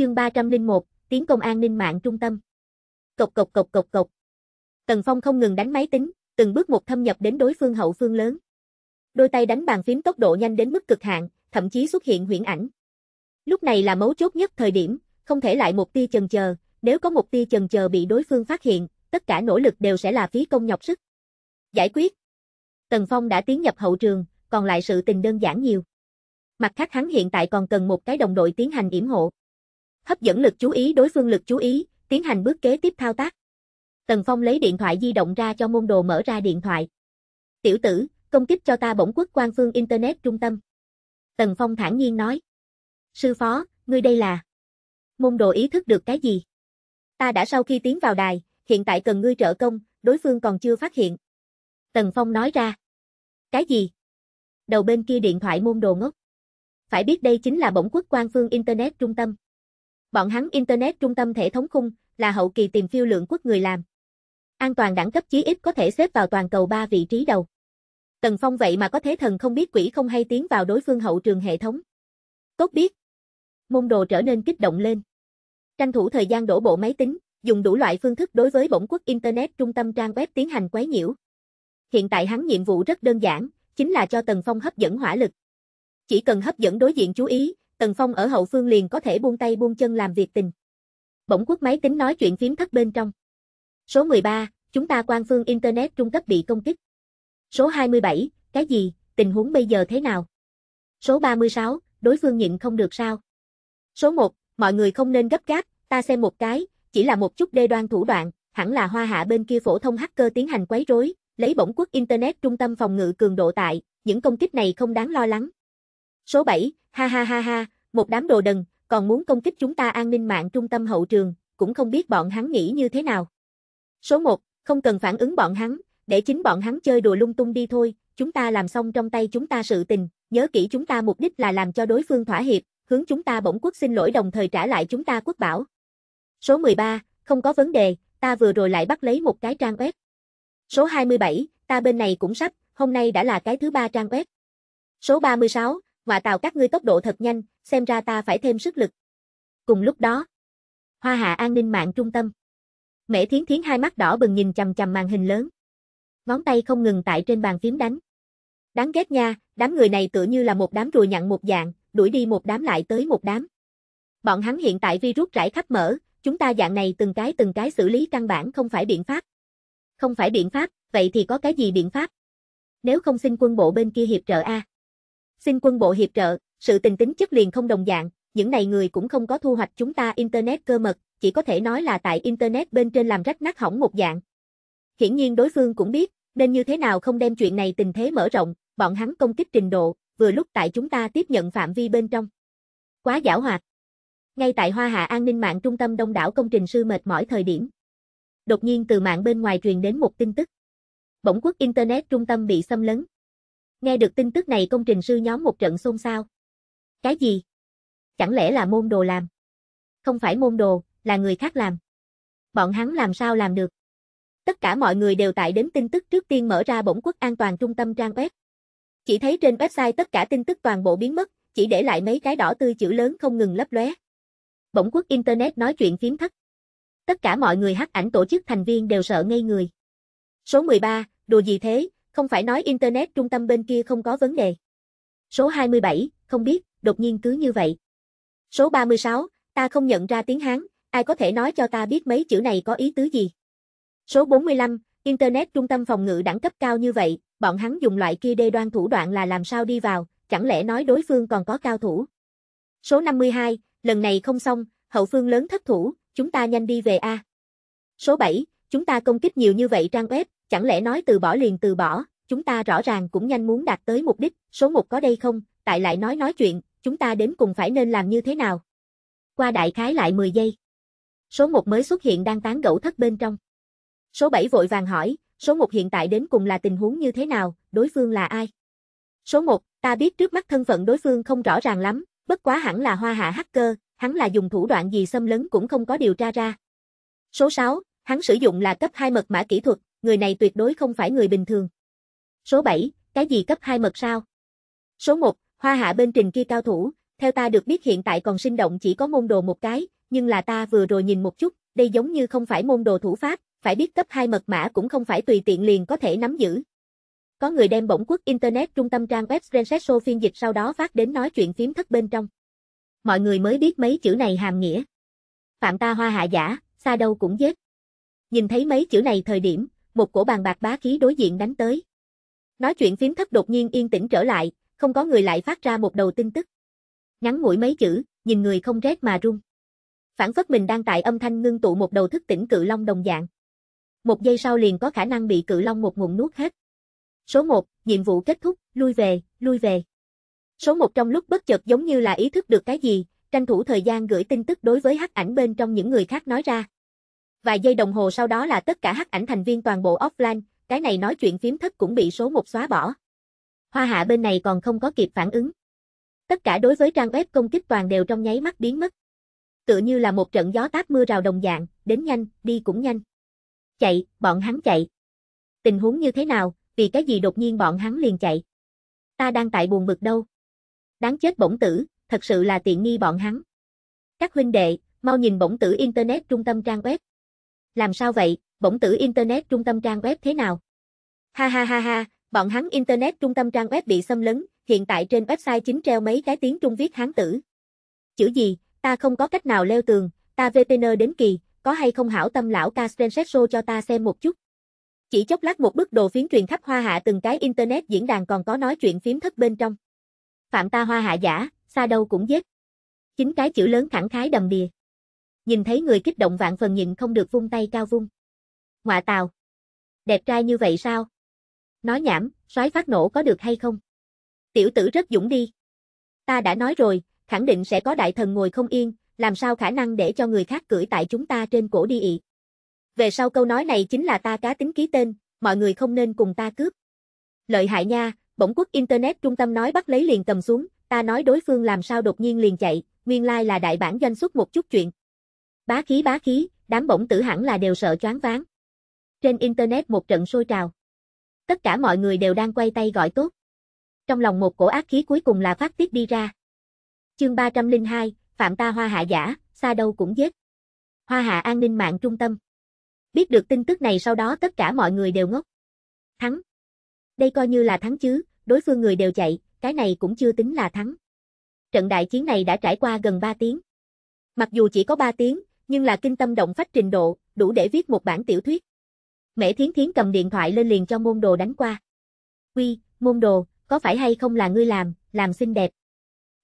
Chương 301, tiếng công an ninh mạng trung tâm. Cộc cộc cộc cộc cộc. Tần Phong không ngừng đánh máy tính, từng bước một thâm nhập đến đối phương hậu phương lớn. Đôi tay đánh bàn phím tốc độ nhanh đến mức cực hạn, thậm chí xuất hiện huyễn ảnh. Lúc này là mấu chốt nhất thời điểm, không thể lại một tia chần chờ, nếu có một tia chần chờ bị đối phương phát hiện, tất cả nỗ lực đều sẽ là phí công nhọc sức. Giải quyết. Tần Phong đã tiến nhập hậu trường, còn lại sự tình đơn giản nhiều. Mặt khác hắn hiện tại còn cần một cái đồng đội tiến hành yểm hộ hấp dẫn lực chú ý đối phương lực chú ý, tiến hành bước kế tiếp thao tác. Tần Phong lấy điện thoại di động ra cho môn đồ mở ra điện thoại. Tiểu tử, công kích cho ta bổng quốc quan phương Internet trung tâm. Tần Phong thản nhiên nói. Sư phó, ngươi đây là... Môn đồ ý thức được cái gì? Ta đã sau khi tiến vào đài, hiện tại cần ngươi trợ công, đối phương còn chưa phát hiện. Tần Phong nói ra. Cái gì? Đầu bên kia điện thoại môn đồ ngốc. Phải biết đây chính là bổng quốc quan phương Internet trung tâm. Bọn hắn Internet trung tâm thể thống khung là hậu kỳ tìm phiêu lượng quốc người làm. An toàn đẳng cấp chí ít có thể xếp vào toàn cầu 3 vị trí đầu. Tần Phong vậy mà có thế thần không biết quỷ không hay tiến vào đối phương hậu trường hệ thống. Tốt biết. Môn đồ trở nên kích động lên. Tranh thủ thời gian đổ bộ máy tính, dùng đủ loại phương thức đối với bổng quốc Internet trung tâm trang web tiến hành quấy nhiễu. Hiện tại hắn nhiệm vụ rất đơn giản, chính là cho Tần Phong hấp dẫn hỏa lực. Chỉ cần hấp dẫn đối diện chú ý, Tần Phong ở hậu phương liền có thể buông tay buông chân làm việc tình. Bỗng quốc máy tính nói chuyện phím thất bên trong. Số 13, chúng ta quan phương Internet trung cấp bị công kích. Số 27, cái gì, tình huống bây giờ thế nào? Số 36, đối phương nhịn không được sao? Số 1, mọi người không nên gấp gáp, ta xem một cái, chỉ là một chút đê đoan thủ đoạn, hẳn là hoa hạ bên kia phổ thông hacker tiến hành quấy rối, lấy bổng quốc Internet trung tâm phòng ngự cường độ tại, những công kích này không đáng lo lắng, Số 7, ha ha ha ha, một đám đồ đần, còn muốn công kích chúng ta an ninh mạng trung tâm hậu trường, cũng không biết bọn hắn nghĩ như thế nào. Số 1, không cần phản ứng bọn hắn, để chính bọn hắn chơi đùa lung tung đi thôi, chúng ta làm xong trong tay chúng ta sự tình, nhớ kỹ chúng ta mục đích là làm cho đối phương thỏa hiệp, hướng chúng ta bổng quốc xin lỗi đồng thời trả lại chúng ta quốc bảo. Số 13, không có vấn đề, ta vừa rồi lại bắt lấy một cái trang web. Số 27, ta bên này cũng sắp, hôm nay đã là cái thứ ba trang web. Số 36, ngọa tào các ngươi tốc độ thật nhanh, xem ra ta phải thêm sức lực. Cùng lúc đó, Hoa Hạ an ninh mạng trung tâm. Mễ Thiến Thiến hai mắt đỏ bừng nhìn chằm chằm màn hình lớn. Ngón tay không ngừng tại trên bàn phím đánh. Đáng ghét nha, đám người này tựa như là một đám rùa nhặn một dạng, đuổi đi một đám lại tới một đám. Bọn hắn hiện tại virus rải khắp mở, chúng ta dạng này từng cái từng cái xử lý căn bản không phải biện pháp. Không phải biện pháp, vậy thì có cái gì biện pháp? Nếu không xin quân bộ bên kia hiệp trợ a xin quân bộ hiệp trợ, sự tình tính chất liền không đồng dạng, những này người cũng không có thu hoạch chúng ta Internet cơ mật, chỉ có thể nói là tại Internet bên trên làm rách nát hỏng một dạng. Hiển nhiên đối phương cũng biết, nên như thế nào không đem chuyện này tình thế mở rộng, bọn hắn công kích trình độ, vừa lúc tại chúng ta tiếp nhận phạm vi bên trong. Quá giả hoạt. Ngay tại Hoa Hạ An ninh mạng trung tâm đông đảo công trình sư mệt mỏi thời điểm. Đột nhiên từ mạng bên ngoài truyền đến một tin tức. Bỗng quốc Internet trung tâm bị xâm lấn, Nghe được tin tức này công trình sư nhóm một trận xôn xao. Cái gì? Chẳng lẽ là môn đồ làm? Không phải môn đồ, là người khác làm. Bọn hắn làm sao làm được? Tất cả mọi người đều tại đến tin tức trước tiên mở ra bổng quốc an toàn trung tâm trang web. Chỉ thấy trên website tất cả tin tức toàn bộ biến mất, chỉ để lại mấy cái đỏ tươi chữ lớn không ngừng lấp lóe. Bổng quốc Internet nói chuyện phím thất. Tất cả mọi người hắc ảnh tổ chức thành viên đều sợ ngây người. Số 13, đồ gì thế, không phải nói Internet trung tâm bên kia không có vấn đề. Số 27, không biết, đột nhiên cứ như vậy. Số 36, ta không nhận ra tiếng Hán, ai có thể nói cho ta biết mấy chữ này có ý tứ gì? Số 45, Internet trung tâm phòng ngự đẳng cấp cao như vậy, bọn hắn dùng loại kia đê đoan thủ đoạn là làm sao đi vào, chẳng lẽ nói đối phương còn có cao thủ? Số 52, lần này không xong, hậu phương lớn thất thủ, chúng ta nhanh đi về A. Số 7, chúng ta công kích nhiều như vậy trang web, chẳng lẽ nói từ bỏ liền từ bỏ, chúng ta rõ ràng cũng nhanh muốn đạt tới mục đích, số một có đây không, tại lại nói nói chuyện, chúng ta đến cùng phải nên làm như thế nào. Qua đại khái lại 10 giây. Số một mới xuất hiện đang tán gẫu thất bên trong. Số 7 vội vàng hỏi, số 1 hiện tại đến cùng là tình huống như thế nào, đối phương là ai? Số 1, ta biết trước mắt thân phận đối phương không rõ ràng lắm, bất quá hẳn là hoa hạ hacker, hắn là dùng thủ đoạn gì xâm lấn cũng không có điều tra ra. Số 6, hắn sử dụng là cấp 2 mật mã kỹ thuật, người này tuyệt đối không phải người bình thường. Số 7, cái gì cấp 2 mật sao? Số 1, hoa hạ bên trình kia cao thủ, theo ta được biết hiện tại còn sinh động chỉ có môn đồ một cái, nhưng là ta vừa rồi nhìn một chút, đây giống như không phải môn đồ thủ pháp, phải biết cấp 2 mật mã cũng không phải tùy tiện liền có thể nắm giữ. Có người đem bổng quốc Internet trung tâm trang web Rensesso phiên dịch sau đó phát đến nói chuyện phím thất bên trong. Mọi người mới biết mấy chữ này hàm nghĩa. Phạm ta hoa hạ giả, xa đâu cũng giết. Nhìn thấy mấy chữ này thời điểm, một cổ bàn bạc bá khí đối diện đánh tới. Nói chuyện phím thất đột nhiên yên tĩnh trở lại, không có người lại phát ra một đầu tin tức. Ngắn ngủi mấy chữ, nhìn người không rét mà run. Phản phất mình đang tại âm thanh ngưng tụ một đầu thức tỉnh cự long đồng dạng. Một giây sau liền có khả năng bị cự long một nguồn nuốt hết. Số 1, nhiệm vụ kết thúc, lui về, lui về. Số 1 trong lúc bất chợt giống như là ý thức được cái gì, tranh thủ thời gian gửi tin tức đối với hắc ảnh bên trong những người khác nói ra. Vài giây đồng hồ sau đó là tất cả hắc ảnh thành viên toàn bộ offline, cái này nói chuyện phím thất cũng bị số một xóa bỏ. Hoa hạ bên này còn không có kịp phản ứng. Tất cả đối với trang web công kích toàn đều trong nháy mắt biến mất. Tựa như là một trận gió táp mưa rào đồng dạng, đến nhanh, đi cũng nhanh. Chạy, bọn hắn chạy. Tình huống như thế nào, vì cái gì đột nhiên bọn hắn liền chạy. Ta đang tại buồn bực đâu. Đáng chết bổng tử, thật sự là tiện nghi bọn hắn. Các huynh đệ, mau nhìn bổng tử Internet trung tâm trang web. Làm sao vậy, bổng tử Internet trung tâm trang web thế nào? Ha ha ha ha, bọn hắn Internet trung tâm trang web bị xâm lấn, hiện tại trên website chính treo mấy cái tiếng Trung viết hán tử. Chữ gì, ta không có cách nào leo tường, ta VPN đến kỳ, có hay không hảo tâm lão ca Show cho ta xem một chút. Chỉ chốc lát một bức đồ phiến truyền khắp hoa hạ từng cái Internet diễn đàn còn có nói chuyện phím thất bên trong. Phạm ta hoa hạ giả, xa đâu cũng giết. Chính cái chữ lớn thẳng khái đầm đìa. Nhìn thấy người kích động vạn phần nhịn không được vung tay cao vung. Ngoạ tào. Đẹp trai như vậy sao? Nói nhảm, sói phát nổ có được hay không? Tiểu tử rất dũng đi. Ta đã nói rồi, khẳng định sẽ có đại thần ngồi không yên, làm sao khả năng để cho người khác cưỡi tại chúng ta trên cổ đi ị. Về sau câu nói này chính là ta cá tính ký tên, mọi người không nên cùng ta cướp. Lợi hại nha, bỗng quốc Internet trung tâm nói bắt lấy liền cầm xuống, ta nói đối phương làm sao đột nhiên liền chạy, nguyên lai like là đại bản doanh xuất một chút chuyện. Bá khí bá khí, đám bỗng tử hẳn là đều sợ choáng váng. Trên Internet một trận sôi trào. Tất cả mọi người đều đang quay tay gọi tốt. Trong lòng một cổ ác khí cuối cùng là phát tiết đi ra. Chương 302, Phạm ta hoa hạ giả, xa đâu cũng giết. Hoa hạ an ninh mạng trung tâm. Biết được tin tức này sau đó tất cả mọi người đều ngốc. Thắng. Đây coi như là thắng chứ, đối phương người đều chạy, cái này cũng chưa tính là thắng. Trận đại chiến này đã trải qua gần 3 tiếng. Mặc dù chỉ có 3 tiếng, nhưng là kinh tâm động phách trình độ, đủ để viết một bản tiểu thuyết. Mễ Thiến Thiến cầm điện thoại lên liền cho môn đồ đánh qua. Quy, môn đồ, có phải hay không là ngươi làm, làm xinh đẹp.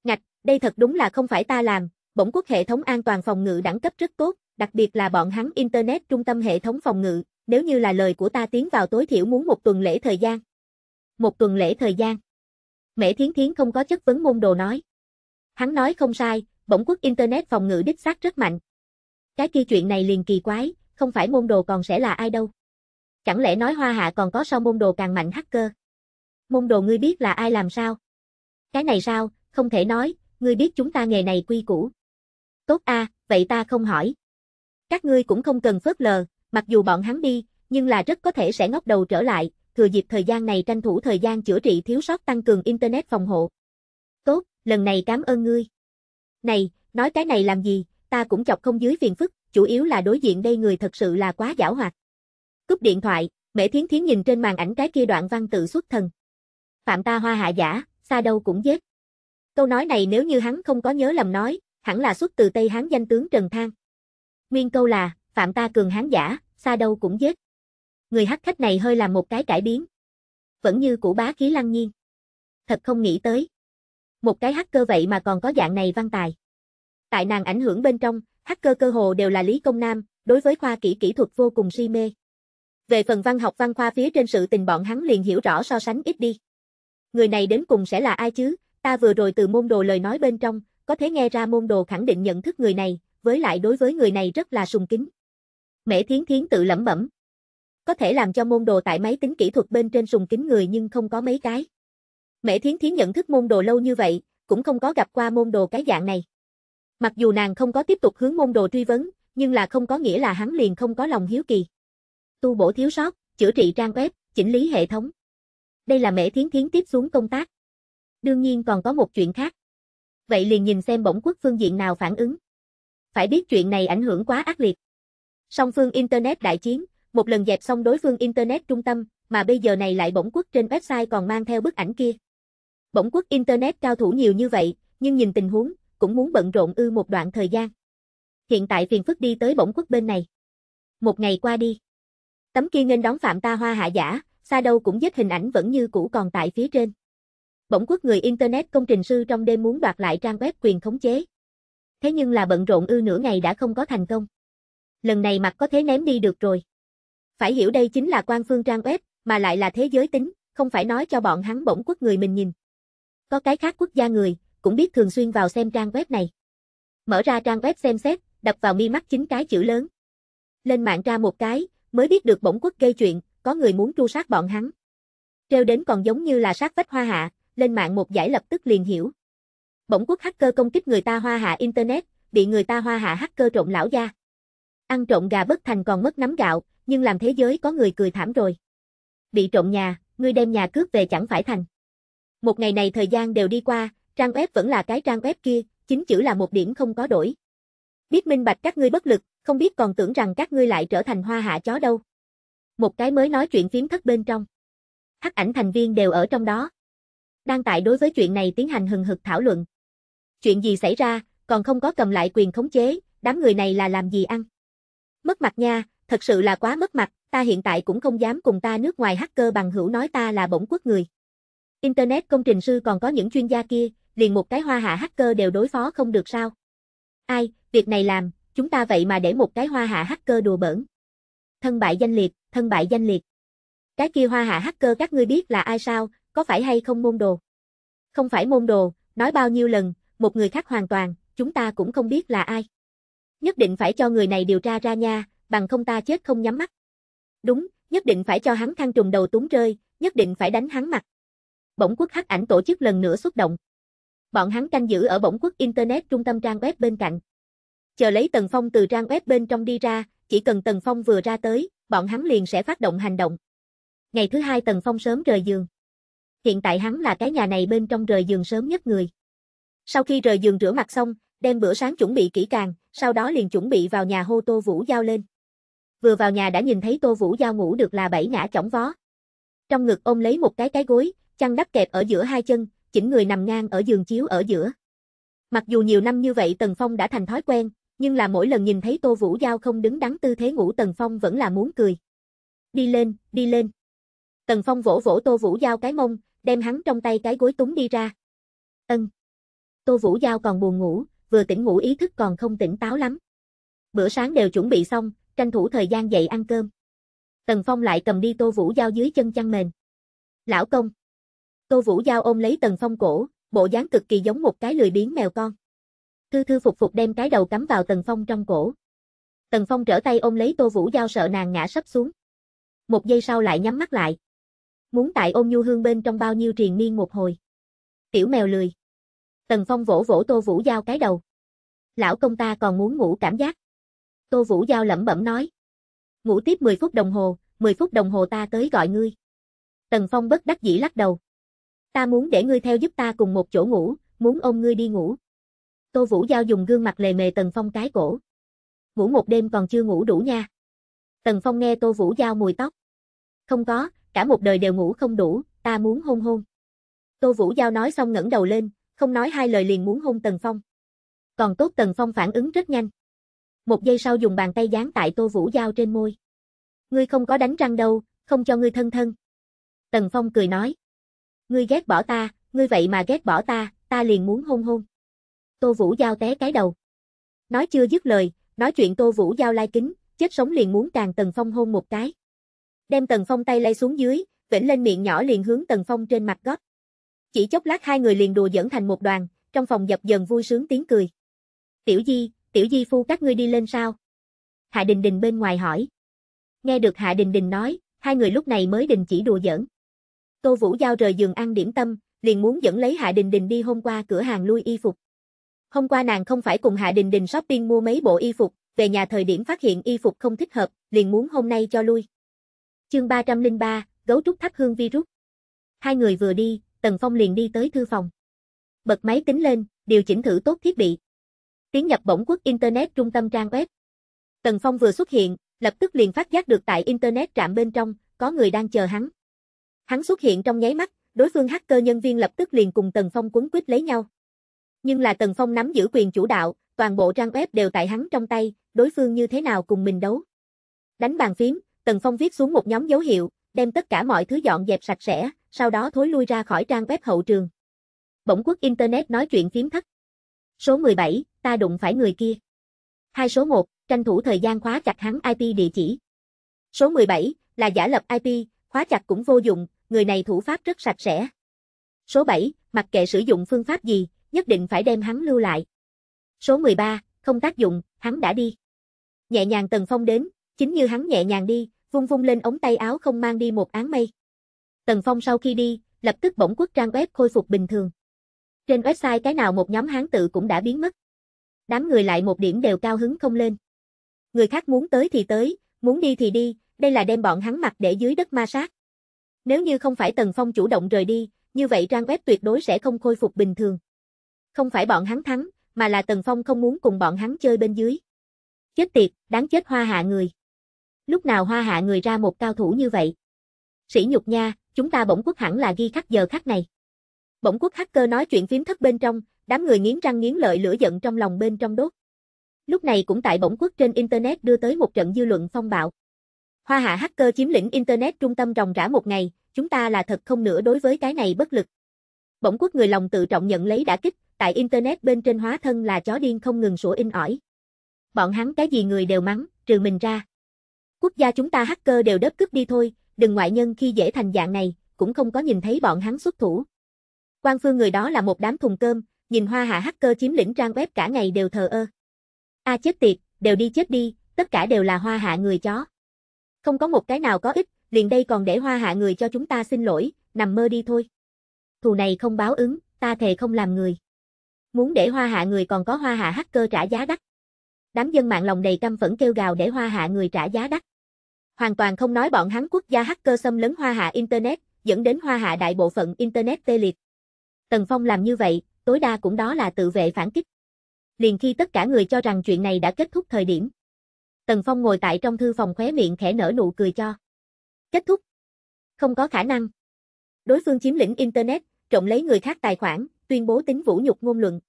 Ngạch, đây thật đúng là không phải ta làm, bổng quốc hệ thống an toàn phòng ngự đẳng cấp rất tốt, đặc biệt là bọn hắn Internet trung tâm hệ thống phòng ngự, nếu như là lời của ta tiến vào tối thiểu muốn một tuần lễ thời gian. Một tuần lễ thời gian. Mễ Thiến Thiến không có chất vấn môn đồ nói. Hắn nói không sai, bổng quốc Internet phòng ngự đích xác rất mạnh. Cái kia chuyện này liền kỳ quái, không phải môn đồ còn sẽ là ai đâu. Chẳng lẽ nói hoa hạ còn có sau môn đồ càng mạnh hacker? Môn đồ ngươi biết là ai làm sao? Cái này sao, không thể nói, ngươi biết chúng ta nghề này quy củ. Tốt a, à, vậy ta không hỏi. Các ngươi cũng không cần phớt lờ, mặc dù bọn hắn đi, nhưng là rất có thể sẽ ngóc đầu trở lại, thừa dịp thời gian này tranh thủ thời gian chữa trị thiếu sót tăng cường Internet phòng hộ. Tốt, lần này cảm ơn ngươi. Này, nói cái này làm gì, ta cũng chọc không dưới phiền phức, chủ yếu là đối diện đây người thật sự là quá giảo hoạt. Cúp điện thoại, Mễ Thiến Thiến nhìn trên màn ảnh cái kia đoạn văn tự xuất thần. Phạm ta hoa hạ giả, xa đâu cũng giết. Câu nói này nếu như hắn không có nhớ lầm nói, hẳn là xuất từ Tây Hán danh tướng Trần Thang. Nguyên câu là, phạm ta cường hán giả, xa đâu cũng giết. Người hắc khách này hơi làm một cái cải biến. Vẫn như cũ bá khí lăng nhiên. Thật không nghĩ tới. Một cái hacker vậy mà còn có dạng này văn tài. Tại nàng ảnh hưởng bên trong, hacker cơ hồ đều là Lý Công Nam, đối với khoa kỹ kỹ thuật vô cùng si mê. Về phần văn học văn khoa phía trên sự tình bọn hắn liền hiểu rõ so sánh ít đi. Người này đến cùng sẽ là ai chứ? Ta vừa rồi từ môn đồ lời nói bên trong, có thể nghe ra môn đồ khẳng định nhận thức người này, với lại đối với người này rất là sùng kính. Mễ Thiến Thiến tự lẩm bẩm. Có thể làm cho môn đồ tại máy tính kỹ thuật bên trên sùng kính người nhưng không có mấy cái. Mễ Thiến Thiến nhận thức môn đồ lâu như vậy, cũng không có gặp qua môn đồ cái dạng này. Mặc dù nàng không có tiếp tục hướng môn đồ truy vấn, nhưng là không có nghĩa là hắn liền không có lòng hiếu kỳ tu bổ thiếu sót, chữa trị trang web, chỉnh lý hệ thống. Đây là mẹ Thiến Thiến tiếp xuống công tác. Đương nhiên còn có một chuyện khác. Vậy liền nhìn xem bổng quốc phương diện nào phản ứng. Phải biết chuyện này ảnh hưởng quá ác liệt. Song phương Internet đại chiến, một lần dẹp xong đối phương Internet trung tâm, mà bây giờ này lại bổng quốc trên website còn mang theo bức ảnh kia. Bổng quốc Internet cao thủ nhiều như vậy, nhưng nhìn tình huống, cũng muốn bận rộn ư một đoạn thời gian. Hiện tại phiền phức đi tới bổng quốc bên này. Một ngày qua đi. Tấm kia nghênh đón Phạm Ta Hoa hạ giả, xa đâu cũng giết hình ảnh vẫn như cũ còn tại phía trên. Bỗng quốc người Internet công trình sư trong đêm muốn đoạt lại trang web quyền khống chế. Thế nhưng là bận rộn ư nửa ngày đã không có thành công. Lần này mặt có thế ném đi được rồi. Phải hiểu đây chính là quan phương trang web, mà lại là thế giới tính, không phải nói cho bọn hắn bỗng quốc người mình nhìn. Có cái khác quốc gia người, cũng biết thường xuyên vào xem trang web này. Mở ra trang web xem xét, đập vào mi mắt chính cái chữ lớn. Lên mạng ra một cái, mới biết được bổng quốc gây chuyện, có người muốn tru sát bọn hắn. Treo đến còn giống như là sát vách hoa hạ, lên mạng một giải lập tức liền hiểu. Bổng quốc hacker công kích người ta hoa hạ Internet, bị người ta hoa hạ hacker trộm lão gia. Ăn trộm gà bất thành còn mất nắm gạo, nhưng làm thế giới có người cười thảm rồi. Bị trộm nhà, người đem nhà cướp về chẳng phải thành. Một ngày này thời gian đều đi qua, trang web vẫn là cái trang web kia, chính chữ là một điểm không có đổi. Biết minh bạch các ngươi bất lực, không biết còn tưởng rằng các ngươi lại trở thành hoa hạ chó đâu. Một cái mới nói chuyện phím thất bên trong. Hắc ảnh thành viên đều ở trong đó. Đang tại đối với chuyện này tiến hành hừng hực thảo luận. Chuyện gì xảy ra, còn không có cầm lại quyền khống chế, đám người này là làm gì ăn. Mất mặt nha, thật sự là quá mất mặt, ta hiện tại cũng không dám cùng ta nước ngoài hacker bằng hữu nói ta là bổng quốc người. Internet công trình sư còn có những chuyên gia kia, liền một cái hoa hạ hacker đều đối phó không được sao. Ai, Việc này làm, chúng ta vậy mà để một cái hoa hạ hacker đùa bỡn. Thân bại danh liệt, thân bại danh liệt. Cái kia hoa hạ hacker các ngươi biết là ai sao, có phải hay không môn đồ? Không phải môn đồ, nói bao nhiêu lần, một người khác hoàn toàn, chúng ta cũng không biết là ai. Nhất định phải cho người này điều tra ra nha, bằng không ta chết không nhắm mắt. Đúng, nhất định phải cho hắn khăn trùng đầu túng rơi, nhất định phải đánh hắn mặt. Bổng quốc hắc ảnh tổ chức lần nữa xuất động. Bọn hắn canh giữ ở bổng quốc Internet trung tâm trang web bên cạnh chờ lấy Tần Phong từ trang web bên trong đi ra, chỉ cần Tần Phong vừa ra tới, bọn hắn liền sẽ phát động hành động. Ngày thứ hai Tần Phong sớm rời giường. Hiện tại hắn là cái nhà này bên trong rời giường sớm nhất người. Sau khi rời giường rửa mặt xong, đem bữa sáng chuẩn bị kỹ càng, sau đó liền chuẩn bị vào nhà hô Tô Vũ Giao lên. Vừa vào nhà đã nhìn thấy Tô Vũ Giao ngủ được là bảy ngã chỏng vó. Trong ngực ôm lấy một cái cái gối, chăn đắp kẹp ở giữa hai chân, chỉnh người nằm ngang ở giường chiếu ở giữa. Mặc dù nhiều năm như vậy Tần Phong đã thành thói quen, nhưng là mỗi lần nhìn thấy Tô Vũ Giao không đứng đắn tư thế ngủ Tần Phong vẫn là muốn cười. Đi lên, đi lên. Tần Phong vỗ vỗ Tô Vũ Giao cái mông, đem hắn trong tay cái gối túng đi ra. Ân. Tô Vũ Giao còn buồn ngủ, vừa tỉnh ngủ ý thức còn không tỉnh táo lắm. Bữa sáng đều chuẩn bị xong, tranh thủ thời gian dậy ăn cơm. Tần Phong lại cầm đi Tô Vũ Giao dưới chân chăn mền. Lão công. Tô Vũ Giao ôm lấy Tần Phong cổ, bộ dáng cực kỳ giống một cái lười biếng mèo con. Thư thư phục phục đem cái đầu cắm vào Tần Phong trong cổ. Tần Phong trở tay ôm lấy Tô Vũ Giao sợ nàng ngã sấp xuống. Một giây sau lại nhắm mắt lại. Muốn tại ôm nhu hương bên trong bao nhiêu triền miên một hồi. Tiểu mèo lười. Tần Phong vỗ vỗ Tô Vũ Giao cái đầu. Lão công ta còn muốn ngủ cảm giác. Tô Vũ Giao lẩm bẩm nói. Ngủ tiếp 10 phút đồng hồ, 10 phút đồng hồ ta tới gọi ngươi. Tần Phong bất đắc dĩ lắc đầu. Ta muốn để ngươi theo giúp ta cùng một chỗ ngủ, muốn ôm ngươi đi ngủ. Tô Vũ Giao dùng gương mặt lề mề Tần Phong cái cổ. Ngủ một đêm còn chưa ngủ đủ nha. Tần Phong nghe Tô Vũ Giao mùi tóc. Không có, cả một đời đều ngủ không đủ, ta muốn hôn hôn. Tô Vũ Giao nói xong ngẩng đầu lên, không nói hai lời liền muốn hôn Tần Phong. Còn tốt Tần Phong phản ứng rất nhanh. Một giây sau dùng bàn tay dán tại Tô Vũ Giao trên môi. Ngươi không có đánh răng đâu, không cho ngươi thân thân. Tần Phong cười nói. Ngươi ghét bỏ ta, ngươi vậy mà ghét bỏ ta, ta liền muốn hôn hôn. Tô Vũ Giao té cái đầu. Nói chưa dứt lời, nói chuyện Tô Vũ Giao lai kính, chết sống liền muốn càng Tần Phong hôn một cái. Đem Tần Phong tay lay xuống dưới, vĩnh lên miệng nhỏ liền hướng Tần Phong trên mặt gót. Chỉ chốc lát hai người liền đùa dẫn thành một đoàn, trong phòng dập dần vui sướng tiếng cười. Tiểu Di, Tiểu Di phu các ngươi đi lên sao? Hạ Đình Đình bên ngoài hỏi. Nghe được Hạ Đình Đình nói, hai người lúc này mới đình chỉ đùa giỡn. Tô Vũ Giao rời giường ăn điểm tâm, liền muốn dẫn lấy Hạ Đình Đình đi hôm qua cửa hàng lui y phục. Hôm qua nàng không phải cùng Hạ Đình Đình shopping mua mấy bộ y phục, về nhà thời điểm phát hiện y phục không thích hợp, liền muốn hôm nay cho lui. Chương 303, gấu trúc thắp hương virus. Hai người vừa đi, Tần Phong liền đi tới thư phòng. Bật máy tính lên, điều chỉnh thử tốt thiết bị. Tiến nhập bổng quốc Internet trung tâm trang web. Tần Phong vừa xuất hiện, lập tức liền phát giác được tại Internet trạm bên trong, có người đang chờ hắn. Hắn xuất hiện trong nháy mắt, đối phương hacker nhân viên lập tức liền cùng Tần Phong quấn quýt lấy nhau. Nhưng là Tần Phong nắm giữ quyền chủ đạo, toàn bộ trang web đều tại hắn trong tay, đối phương như thế nào cùng mình đấu. Đánh bàn phím, Tần Phong viết xuống một nhóm dấu hiệu, đem tất cả mọi thứ dọn dẹp sạch sẽ, sau đó thối lui ra khỏi trang web hậu trường. Bỗng quốc Internet nói chuyện phím thắt. Số 17, ta đụng phải người kia. Hai số 1, tranh thủ thời gian khóa chặt hắn IP địa chỉ. Số 17, là giả lập IP, khóa chặt cũng vô dụng, người này thủ pháp rất sạch sẽ. Số 7, mặc kệ sử dụng phương pháp gì, nhất định phải đem hắn lưu lại. Số 13, không tác dụng, hắn đã đi. Nhẹ nhàng Tần Phong đến, chính như hắn nhẹ nhàng đi, vung vung lên ống tay áo không mang đi một áng mây. Tần Phong sau khi đi, lập tức bỗng quốc trang web khôi phục bình thường. Trên website cái nào một nhóm hán tự cũng đã biến mất. Đám người lại một điểm đều cao hứng không lên. Người khác muốn tới thì tới, muốn đi thì đi, đây là đem bọn hắn mặc để dưới đất ma sát. Nếu như không phải Tần Phong chủ động rời đi, như vậy trang web tuyệt đối sẽ không khôi phục bình thường không phải bọn hắn thắng, mà là Tần Phong không muốn cùng bọn hắn chơi bên dưới. Chết tiệt, đáng chết hoa hạ người. Lúc nào hoa hạ người ra một cao thủ như vậy? Sĩ nhục nha, chúng ta bổng quốc hẳn là ghi khắc giờ khắc này. bổng quốc hacker nói chuyện phím thất bên trong, đám người nghiến răng nghiến lợi lửa giận trong lòng bên trong đốt. Lúc này cũng tại bổng quốc trên Internet đưa tới một trận dư luận phong bạo. Hoa hạ hacker chiếm lĩnh Internet trung tâm ròng rã một ngày, chúng ta là thật không nữa đối với cái này bất lực. bổng quốc người lòng tự trọng nhận lấy đã kích, tại Internet bên trên hóa thân là chó điên không ngừng sủa in ỏi. Bọn hắn cái gì người đều mắng, trừ mình ra. Quốc gia chúng ta hacker đều đớp cướp đi thôi, đừng ngoại nhân khi dễ thành dạng này, cũng không có nhìn thấy bọn hắn xuất thủ. Quan phương người đó là một đám thùng cơm, nhìn hoa hạ hacker chiếm lĩnh trang web cả ngày đều thờ ơ. A à chết tiệt, đều đi chết đi, tất cả đều là hoa hạ người chó. Không có một cái nào có ích, liền đây còn để hoa hạ người cho chúng ta xin lỗi, nằm mơ đi thôi. Thù này không báo ứng, ta thề không làm người. Muốn để hoa hạ người còn có hoa hạ hacker trả giá đắt. Đám dân mạng lòng đầy căm phẫn kêu gào để hoa hạ người trả giá đắt. Hoàn toàn không nói bọn hắn quốc gia hacker xâm lấn hoa hạ Internet, dẫn đến hoa hạ đại bộ phận Internet tê liệt. Tần Phong làm như vậy, tối đa cũng đó là tự vệ phản kích. Liền khi tất cả người cho rằng chuyện này đã kết thúc thời điểm. Tần Phong ngồi tại trong thư phòng khóe miệng khẽ nở nụ cười cho. Kết thúc. Không có khả năng. Đối phương chiếm lĩnh Internet, trộm lấy người khác tài khoản, tuyên bố tính vũ nhục ngôn luận.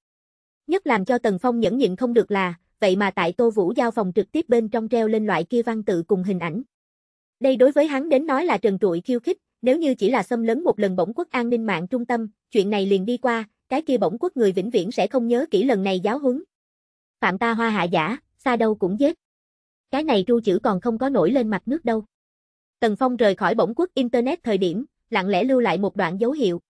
Nhất làm cho Tần Phong nhẫn nhịn không được là, vậy mà tại Tô Vũ giao phòng trực tiếp bên trong treo lên loại kia văn tự cùng hình ảnh. Đây đối với hắn đến nói là trần trụi khiêu khích, nếu như chỉ là xâm lấn một lần bổng quốc an ninh mạng trung tâm, chuyện này liền đi qua, cái kia bổng quốc người vĩnh viễn sẽ không nhớ kỹ lần này giáo huấn. Phạm ta hoa hạ giả, xa đâu cũng giết. Cái này tru chữ còn không có nổi lên mặt nước đâu. Tần Phong rời khỏi bổng quốc Internet thời điểm, lặng lẽ lưu lại một đoạn dấu hiệu.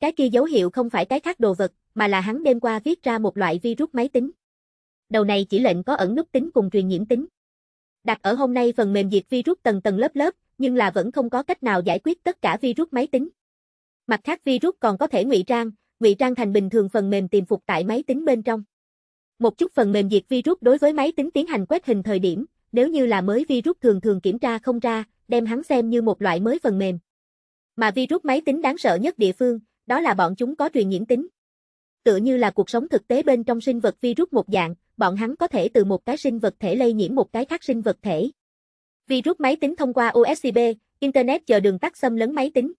Cái kia dấu hiệu không phải cái khác đồ vật, mà là hắn đêm qua viết ra một loại virus máy tính. Đầu này chỉ lệnh có ẩn nút tính cùng truyền nhiễm tính. Đặt ở hôm nay phần mềm diệt virus tầng tầng lớp lớp, nhưng là vẫn không có cách nào giải quyết tất cả virus máy tính. Mặt khác virus còn có thể ngụy trang, ngụy trang thành bình thường phần mềm tiềm phục tại máy tính bên trong. Một chút phần mềm diệt virus đối với máy tính tiến hành quét hình thời điểm, nếu như là mới virus thường thường kiểm tra không ra, đem hắn xem như một loại mới phần mềm. Mà virus máy tính đáng sợ nhất địa phương, đó là bọn chúng có truyền nhiễm tính tựa như là cuộc sống thực tế bên trong sinh vật virus một dạng, bọn hắn có thể từ một cái sinh vật thể lây nhiễm một cái khác sinh vật thể. Virus máy tính thông qua USB, Internet chờ đường tắt xâm lấn máy tính.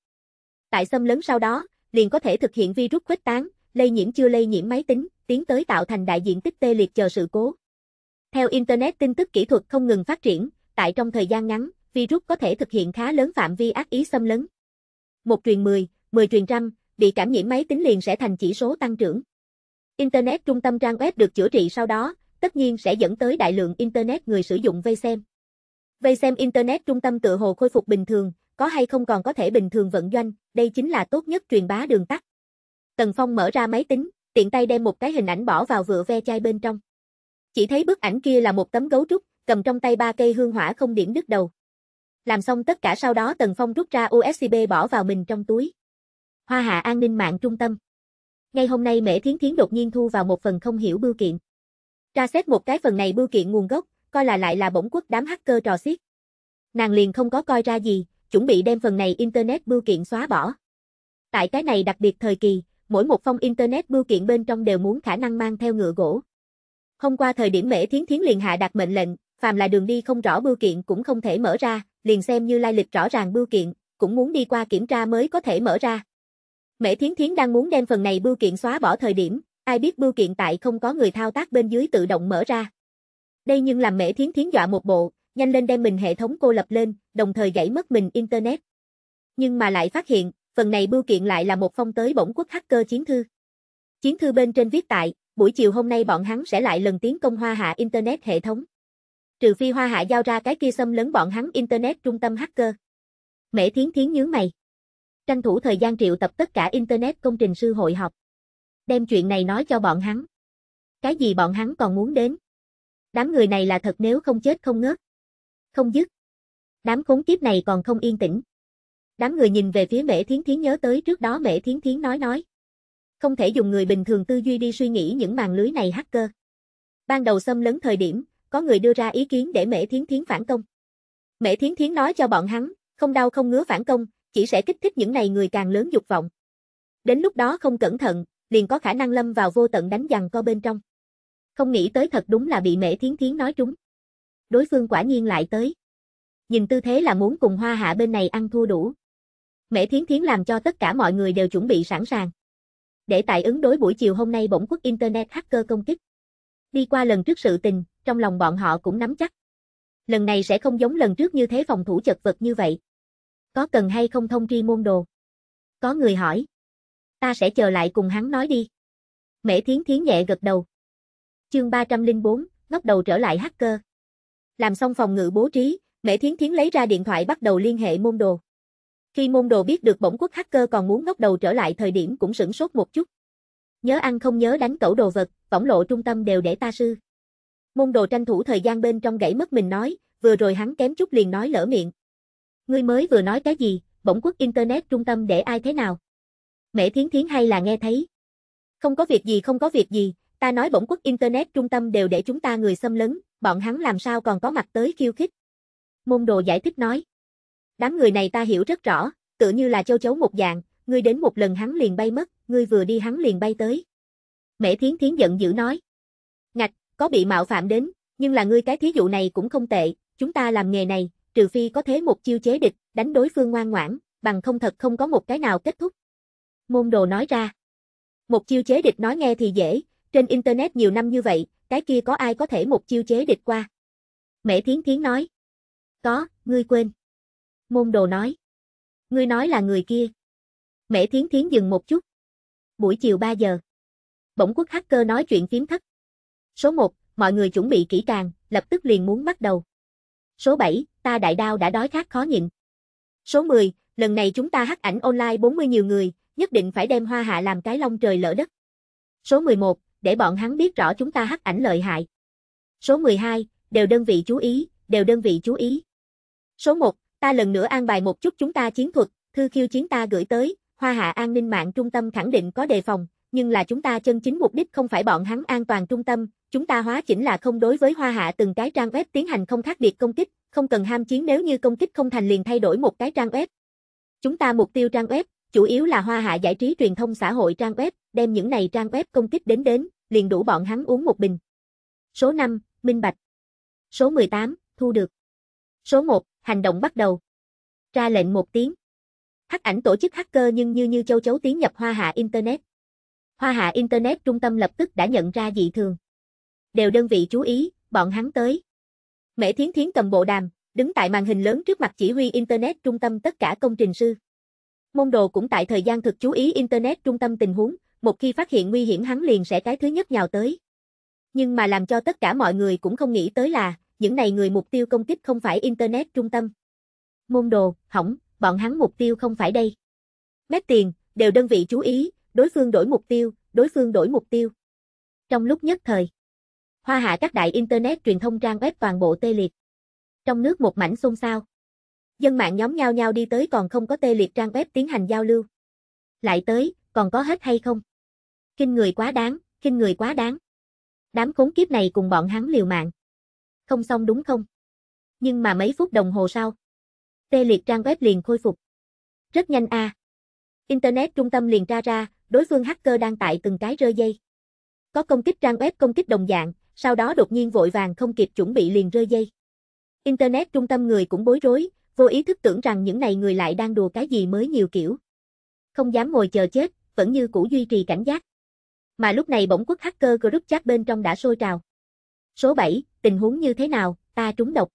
Tại xâm lấn sau đó, liền có thể thực hiện virus khuếch tán, lây nhiễm chưa lây nhiễm máy tính, tiến tới tạo thành đại diện tích tê liệt chờ sự cố. Theo Internet tin tức kỹ thuật không ngừng phát triển, tại trong thời gian ngắn, virus có thể thực hiện khá lớn phạm vi ác ý xâm lấn. Một truyền 10, 10 truyền trăm, bị cảm nhiễm máy tính liền sẽ thành chỉ số tăng trưởng. Internet trung tâm trang web được chữa trị sau đó, tất nhiên sẽ dẫn tới đại lượng Internet người sử dụng vây xem. Vây xem Internet trung tâm tự hồ khôi phục bình thường, có hay không còn có thể bình thường vận doanh, đây chính là tốt nhất truyền bá đường tắt. Tần Phong mở ra máy tính, tiện tay đem một cái hình ảnh bỏ vào vựa ve chai bên trong. Chỉ thấy bức ảnh kia là một tấm gấu trúc, cầm trong tay ba cây hương hỏa không điểm đứt đầu. Làm xong tất cả sau đó Tần Phong rút ra USB bỏ vào mình trong túi. Hoa Hạ An ninh mạng trung tâm. Ngay hôm nay Mễ Thiến Thiến đột nhiên thu vào một phần không hiểu bưu kiện. Tra xét một cái phần này bưu kiện nguồn gốc, coi là lại là bổng quốc đám hacker trò xiết. Nàng liền không có coi ra gì, chuẩn bị đem phần này internet bưu kiện xóa bỏ. Tại cái này đặc biệt thời kỳ, mỗi một phong internet bưu kiện bên trong đều muốn khả năng mang theo ngựa gỗ. Hôm qua thời điểm Mễ Thiến Thiến liền hạ đặt mệnh lệnh, phàm là đường đi không rõ bưu kiện cũng không thể mở ra, liền xem như lai lịch rõ ràng bưu kiện, cũng muốn đi qua kiểm tra mới có thể mở ra. Mễ Thiến Thiến đang muốn đem phần này bưu kiện xóa bỏ thời điểm, ai biết bưu kiện tại không có người thao tác bên dưới tự động mở ra. Đây nhưng làm Mễ Thiến Thiến dọa một bộ, nhanh lên đem mình hệ thống cô lập lên, đồng thời gãy mất mình internet. Nhưng mà lại phát hiện, phần này bưu kiện lại là một phong tới bổng quốc hacker chiến thư. Chiến thư bên trên viết tại, buổi chiều hôm nay bọn hắn sẽ lại lần tiến công Hoa Hạ internet hệ thống. Trừ phi Hoa Hạ giao ra cái kia xâm lấn bọn hắn internet trung tâm hacker. Mễ Thiến Thiến nhướng mày. Tranh thủ thời gian triệu tập tất cả Internet công trình sư hội họp. Đem chuyện này nói cho bọn hắn. Cái gì bọn hắn còn muốn đến? Đám người này là thật nếu không chết không ngớt. Không dứt. Đám khốn kiếp này còn không yên tĩnh. Đám người nhìn về phía Mễ Thiến Thiến nhớ tới trước đó Mễ Thiến Thiến nói nói. Không thể dùng người bình thường tư duy đi suy nghĩ những màn lưới này hacker. Ban đầu xâm lấn thời điểm, có người đưa ra ý kiến để Mễ Thiến Thiến phản công. Mễ Thiến Thiến nói cho bọn hắn, không đau không ngứa phản công, chỉ sẽ kích thích những này người càng lớn dục vọng. Đến lúc đó không cẩn thận, liền có khả năng lâm vào vô tận đánh giằng co bên trong. Không nghĩ tới thật đúng là bị mẹ thiến thiến nói trúng. Đối phương quả nhiên lại tới. Nhìn tư thế là muốn cùng hoa hạ bên này ăn thua đủ. Mẹ thiến thiến làm cho tất cả mọi người đều chuẩn bị sẵn sàng. Để tại ứng đối buổi chiều hôm nay bổng quốc Internet hacker công kích. Đi qua lần trước sự tình, trong lòng bọn họ cũng nắm chắc. Lần này sẽ không giống lần trước như thế phòng thủ chật vật như vậy. Có cần hay không thông tri môn đồ? Có người hỏi. Ta sẽ chờ lại cùng hắn nói đi. Mễ Thiến Thiến nhẹ gật đầu. Chương 304, ngóc đầu trở lại hacker. Làm xong phòng ngự bố trí, Mễ Thiến Thiến lấy ra điện thoại bắt đầu liên hệ môn đồ. Khi môn đồ biết được bổng quốc hacker còn muốn ngóc đầu trở lại thời điểm cũng sửng sốt một chút. Nhớ ăn không nhớ đánh cẩu đồ vật, võng lộ trung tâm đều để ta sư. Môn đồ tranh thủ thời gian bên trong gãy mất mình nói, vừa rồi hắn kém chút liền nói lỡ miệng. Ngươi mới vừa nói cái gì, bổng quốc Internet trung tâm để ai thế nào? Mễ Thiến Thiến hay là nghe thấy? Không có việc gì không có việc gì, ta nói bổng quốc Internet trung tâm đều để chúng ta người xâm lấn, bọn hắn làm sao còn có mặt tới khiêu khích? Môn đồ giải thích nói. Đám người này ta hiểu rất rõ, tự như là châu chấu một dạng, ngươi đến một lần hắn liền bay mất, ngươi vừa đi hắn liền bay tới. Mễ Thiến Thiến giận dữ nói. Ngạch, có bị mạo phạm đến, nhưng là ngươi cái thí dụ này cũng không tệ, chúng ta làm nghề này, trừ phi có thế một chiêu chế địch, đánh đối phương ngoan ngoãn, bằng không thật không có một cái nào kết thúc. Môn đồ nói ra. Một chiêu chế địch nói nghe thì dễ, trên Internet nhiều năm như vậy, cái kia có ai có thể một chiêu chế địch qua? Mễ Thiến Thiến nói. Có, ngươi quên. Môn đồ nói. Ngươi nói là người kia. Mễ Thiến Thiến dừng một chút. Buổi chiều 3 giờ. Bỗng quốc hacker nói chuyện phím thất. Số 1, mọi người chuẩn bị kỹ càng, lập tức liền muốn bắt đầu. Số 7, ta đại đao đã đói khát khó nhịn. Số 10, lần này chúng ta hắc ảnh online 40 nhiều người, nhất định phải đem hoa hạ làm cái long trời lỡ đất. Số 11, để bọn hắn biết rõ chúng ta hắc ảnh lợi hại. Số 12, đều đơn vị chú ý, đều đơn vị chú ý. Số 1, ta lần nữa an bài một chút chúng ta chiến thuật, thư khiêu chiến ta gửi tới, hoa hạ an ninh mạng trung tâm khẳng định có đề phòng, nhưng là chúng ta chân chính mục đích không phải bọn hắn an toàn trung tâm, Chúng ta hóa chỉnh là không đối với hoa hạ từng cái trang web tiến hành không khác biệt công kích, không cần ham chiến nếu như công kích không thành liền thay đổi một cái trang web. Chúng ta mục tiêu trang web, chủ yếu là hoa hạ giải trí truyền thông xã hội trang web, đem những này trang web công kích đến đến, liền đủ bọn hắn uống một bình. Số 5, Minh Bạch. Số 18, Thu được. Số 1, Hành động bắt đầu. Ra lệnh một tiếng. Hắc ảnh tổ chức hacker nhưng như như châu chấu tiến nhập Hoa Hạ Internet. Hoa Hạ Internet trung tâm lập tức đã nhận ra dị thường đều đơn vị chú ý, bọn hắn tới. Mễ Thiến Thiến cầm bộ đàm, đứng tại màn hình lớn trước mặt chỉ huy Internet trung tâm tất cả công trình sư. Môn đồ cũng tại thời gian thực chú ý Internet trung tâm tình huống, một khi phát hiện nguy hiểm hắn liền sẽ cái thứ nhất nhào tới. Nhưng mà làm cho tất cả mọi người cũng không nghĩ tới là, những này người mục tiêu công kích không phải Internet trung tâm. Môn đồ, hỏng, bọn hắn mục tiêu không phải đây. Mét tiền, đều đơn vị chú ý, đối phương đổi mục tiêu, đối phương đổi mục tiêu. Trong lúc nhất thời. Hoa hạ các đại Internet truyền thông trang web toàn bộ tê liệt. Trong nước một mảnh xôn xao. Dân mạng nhóm nhau nhau đi tới còn không có tê liệt trang web tiến hành giao lưu. Lại tới, còn có hết hay không? Kinh người quá đáng, kinh người quá đáng. Đám khốn kiếp này cùng bọn hắn liều mạng. Không xong đúng không? Nhưng mà mấy phút đồng hồ sau, tê liệt trang web liền khôi phục. Rất nhanh a. Internet trung tâm liền tra ra, đối phương hacker đang tại từng cái rơi dây. Có công kích trang web công kích đồng dạng, sau đó đột nhiên vội vàng không kịp chuẩn bị liền rơi dây. Internet trung tâm người cũng bối rối, vô ý thức tưởng rằng những này người lại đang đùa cái gì mới nhiều kiểu. Không dám ngồi chờ chết, vẫn như cũ duy trì cảnh giác. Mà lúc này bỗng quốc hacker group chat bên trong đã sôi trào. Số 7, tình huống như thế nào, ta trúng độc.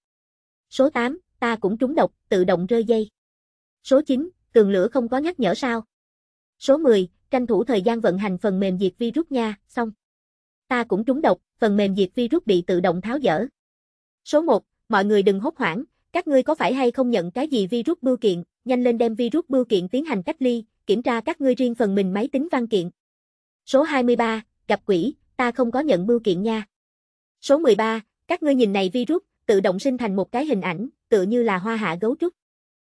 Số 8, ta cũng trúng độc, tự động rơi dây. Số 9, tường lửa không có nhắc nhở sao. Số 10, tranh thủ thời gian vận hành phần mềm diệt virus nha, xong ta cũng trúng độc, phần mềm diệt virus bị tự động tháo dỡ. Số 1, mọi người đừng hốt hoảng, các ngươi có phải hay không nhận cái gì virus bưu kiện, nhanh lên đem virus bưu kiện tiến hành cách ly, kiểm tra các ngươi riêng phần mình máy tính văn kiện. Số 23, gặp quỷ, ta không có nhận bưu kiện nha. Số 13, các ngươi nhìn này virus, tự động sinh thành một cái hình ảnh, tựa như là hoa hạ gấu trúc.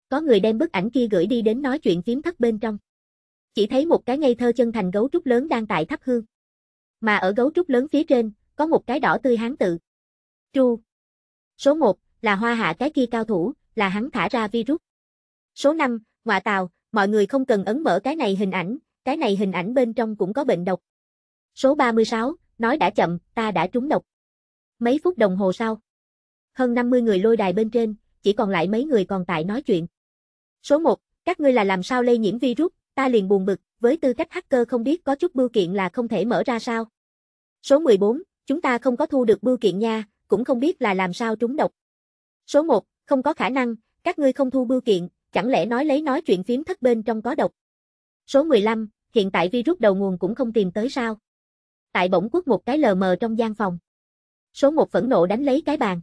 Có người đem bức ảnh kia gửi đi đến nói chuyện phím thất bên trong. Chỉ thấy một cái ngây thơ chân thành gấu trúc lớn đang tại thắp hương. Mà ở gấu trúc lớn phía trên, có một cái đỏ tươi hán tự. Tru. Số 1, là hoa hạ cái kia cao thủ, là hắn thả ra virus. Số 5, ngọa tào, mọi người không cần ấn mở cái này hình ảnh, cái này hình ảnh bên trong cũng có bệnh độc. Số 36, nói đã chậm, ta đã trúng độc. Mấy phút đồng hồ sau, hơn 50 người lôi đài bên trên, chỉ còn lại mấy người còn tại nói chuyện. Số 1, các ngươi là làm sao lây nhiễm virus, ta liền buồn bực, với tư cách hacker không biết có chút bưu kiện là không thể mở ra sao. Số 14, chúng ta không có thu được bưu kiện nha, cũng không biết là làm sao trúng độc. Số 1, không có khả năng, các ngươi không thu bưu kiện, chẳng lẽ nói lấy nói chuyện phím thất bên trong có độc. Số 15, hiện tại virus đầu nguồn cũng không tìm tới sao. Tại bỗng quốc một cái lờ mờ trong gian phòng. Số 1 phẫn nộ đánh lấy cái bàn.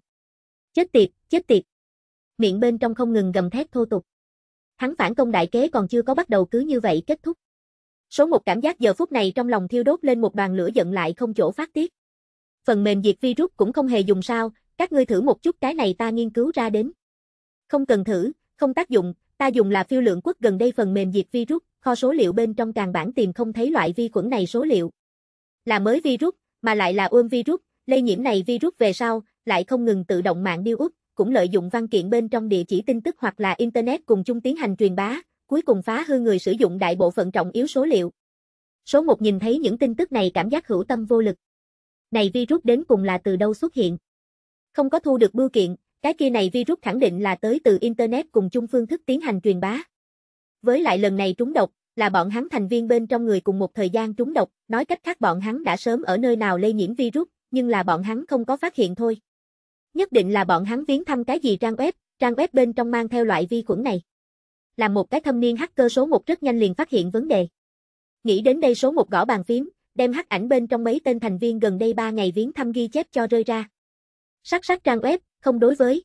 Chết tiệt, chết tiệt. Miệng bên trong không ngừng gầm thét thô tục. Hắn phản công đại kế còn chưa có bắt đầu cứ như vậy kết thúc. Số một cảm giác giờ phút này trong lòng thiêu đốt lên một đoàn lửa giận lại không chỗ phát tiết. Phần mềm diệt virus cũng không hề dùng sao, các ngươi thử một chút cái này ta nghiên cứu ra đến. Không cần thử, không tác dụng, ta dùng là phiêu lượng quốc gần đây phần mềm diệt virus, kho số liệu bên trong càng bản tìm không thấy loại vi khuẩn này số liệu. Là mới virus, mà lại là ôm virus, lây nhiễm này virus về sau, lại không ngừng tự động mạng điêu út, cũng lợi dụng văn kiện bên trong địa chỉ tin tức hoặc là Internet cùng chung tiến hành truyền bá, cuối cùng phá hư người sử dụng đại bộ phận trọng yếu số liệu. Số một nhìn thấy những tin tức này cảm giác hữu tâm vô lực. Này virus đến cùng là từ đâu xuất hiện? Không có thu được bưu kiện, cái kia này virus khẳng định là tới từ Internet cùng chung phương thức tiến hành truyền bá. Với lại lần này trúng độc, là bọn hắn thành viên bên trong người cùng một thời gian trúng độc, nói cách khác bọn hắn đã sớm ở nơi nào lây nhiễm virus, nhưng là bọn hắn không có phát hiện thôi. Nhất định là bọn hắn viếng thăm cái gì trang web, trang web bên trong mang theo loại vi khuẩn này làm một cái thâm niên hacker số một rất nhanh liền phát hiện vấn đề. Nghĩ đến đây số một gõ bàn phím, đem hắc ảnh bên trong mấy tên thành viên gần đây 3 ngày viếng thăm ghi chép cho rơi ra. Sắc sắc trang web, không đối với.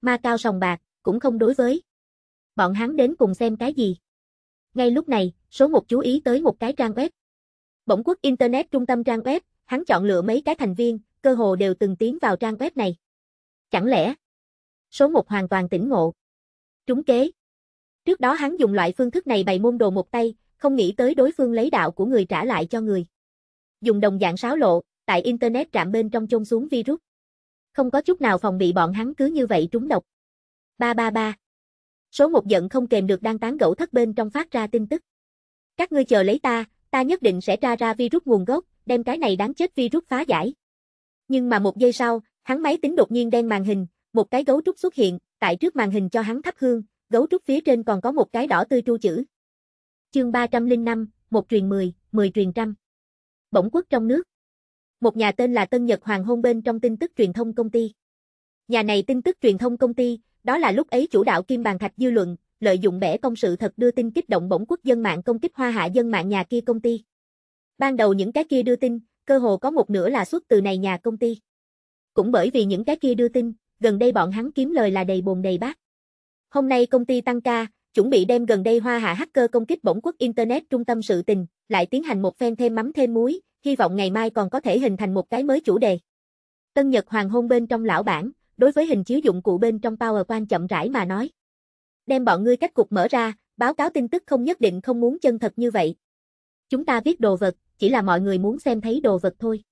Ma cao sòng bạc, cũng không đối với. Bọn hắn đến cùng xem cái gì? Ngay lúc này, số một chú ý tới một cái trang web. Bỗng quốc Internet trung tâm trang web, hắn chọn lựa mấy cái thành viên, cơ hồ đều từng tiến vào trang web này. Chẳng lẽ? Số một hoàn toàn tỉnh ngộ. Trúng kế. Trước đó hắn dùng loại phương thức này bày môn đồ một tay, không nghĩ tới đối phương lấy đạo của người trả lại cho người. Dùng đồng dạng sáo lộ, tại Internet trạm bên trong chôn xuống virus. Không có chút nào phòng bị bọn hắn cứ như vậy trúng độc. 333. Số một giận không kềm được đang tán gẫu thất bên trong phát ra tin tức. Các ngươi chờ lấy ta, ta nhất định sẽ tra ra virus nguồn gốc, đem cái này đáng chết virus phá giải. Nhưng mà một giây sau, hắn máy tính đột nhiên đen màn hình, một cái gấu trúc xuất hiện, tại trước màn hình cho hắn thắp hương, gấu trúc phía trên còn có một cái đỏ tươi tru chữ. Chương 305, một truyền 10, 10 truyền trăm. bỗng quốc trong nước. Một nhà tên là Tân Nhật Hoàng hôn bên trong tin tức truyền thông công ty. Nhà này tin tức truyền thông công ty, đó là lúc ấy chủ đạo kim bàn thạch dư luận, lợi dụng bẻ công sự thật đưa tin kích động bổng quốc dân mạng công kích hoa hạ dân mạng nhà kia công ty. Ban đầu những cái kia đưa tin, cơ hồ có một nửa là xuất từ này nhà công ty. Cũng bởi vì những cái kia đưa tin, gần đây bọn hắn kiếm lời là đầy bồn đầy bát. Hôm nay công ty tăng ca, chuẩn bị đem gần đây Hoa Hạ hacker công kích bổng quốc Internet trung tâm sự tình, lại tiến hành một phen thêm mắm thêm muối, hy vọng ngày mai còn có thể hình thành một cái mới chủ đề. Tân Nhật Hoàng hôn bên trong lão bản, đối với hình chiếu dụng cụ bên trong PowerPoint chậm rãi mà nói. Đem bọn ngươi cách cục mở ra, báo cáo tin tức không nhất định không muốn chân thật như vậy. Chúng ta viết đồ vật, chỉ là mọi người muốn xem thấy đồ vật thôi.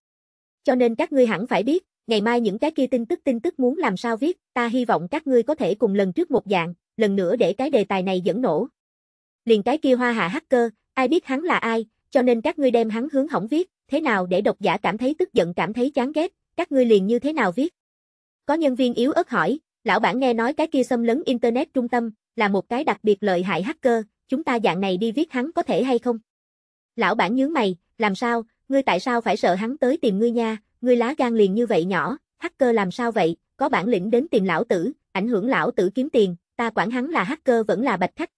Cho nên các ngươi hẳn phải biết, ngày mai những cái kia tin tức tin tức muốn làm sao viết, ta hy vọng các ngươi có thể cùng lần trước một dạng, lần nữa để cái đề tài này dẫn nổ. Liền cái kia hoa hạ hacker, ai biết hắn là ai, cho nên các ngươi đem hắn hướng hỏng viết, thế nào để độc giả cảm thấy tức giận cảm thấy chán ghét, các ngươi liền như thế nào viết. Có nhân viên yếu ớt hỏi, lão bản nghe nói cái kia xâm lấn internet trung tâm, là một cái đặc biệt lợi hại hacker, chúng ta dạng này đi viết hắn có thể hay không? Lão bản nhướng mày, làm sao, ngươi tại sao phải sợ hắn tới tìm ngươi nha, ngươi lá gan liền như vậy nhỏ, hacker làm sao vậy, có bản lĩnh đến tìm lão tử, ảnh hưởng lão tử kiếm tiền, ta quản hắn là hacker vẫn là bạch khách.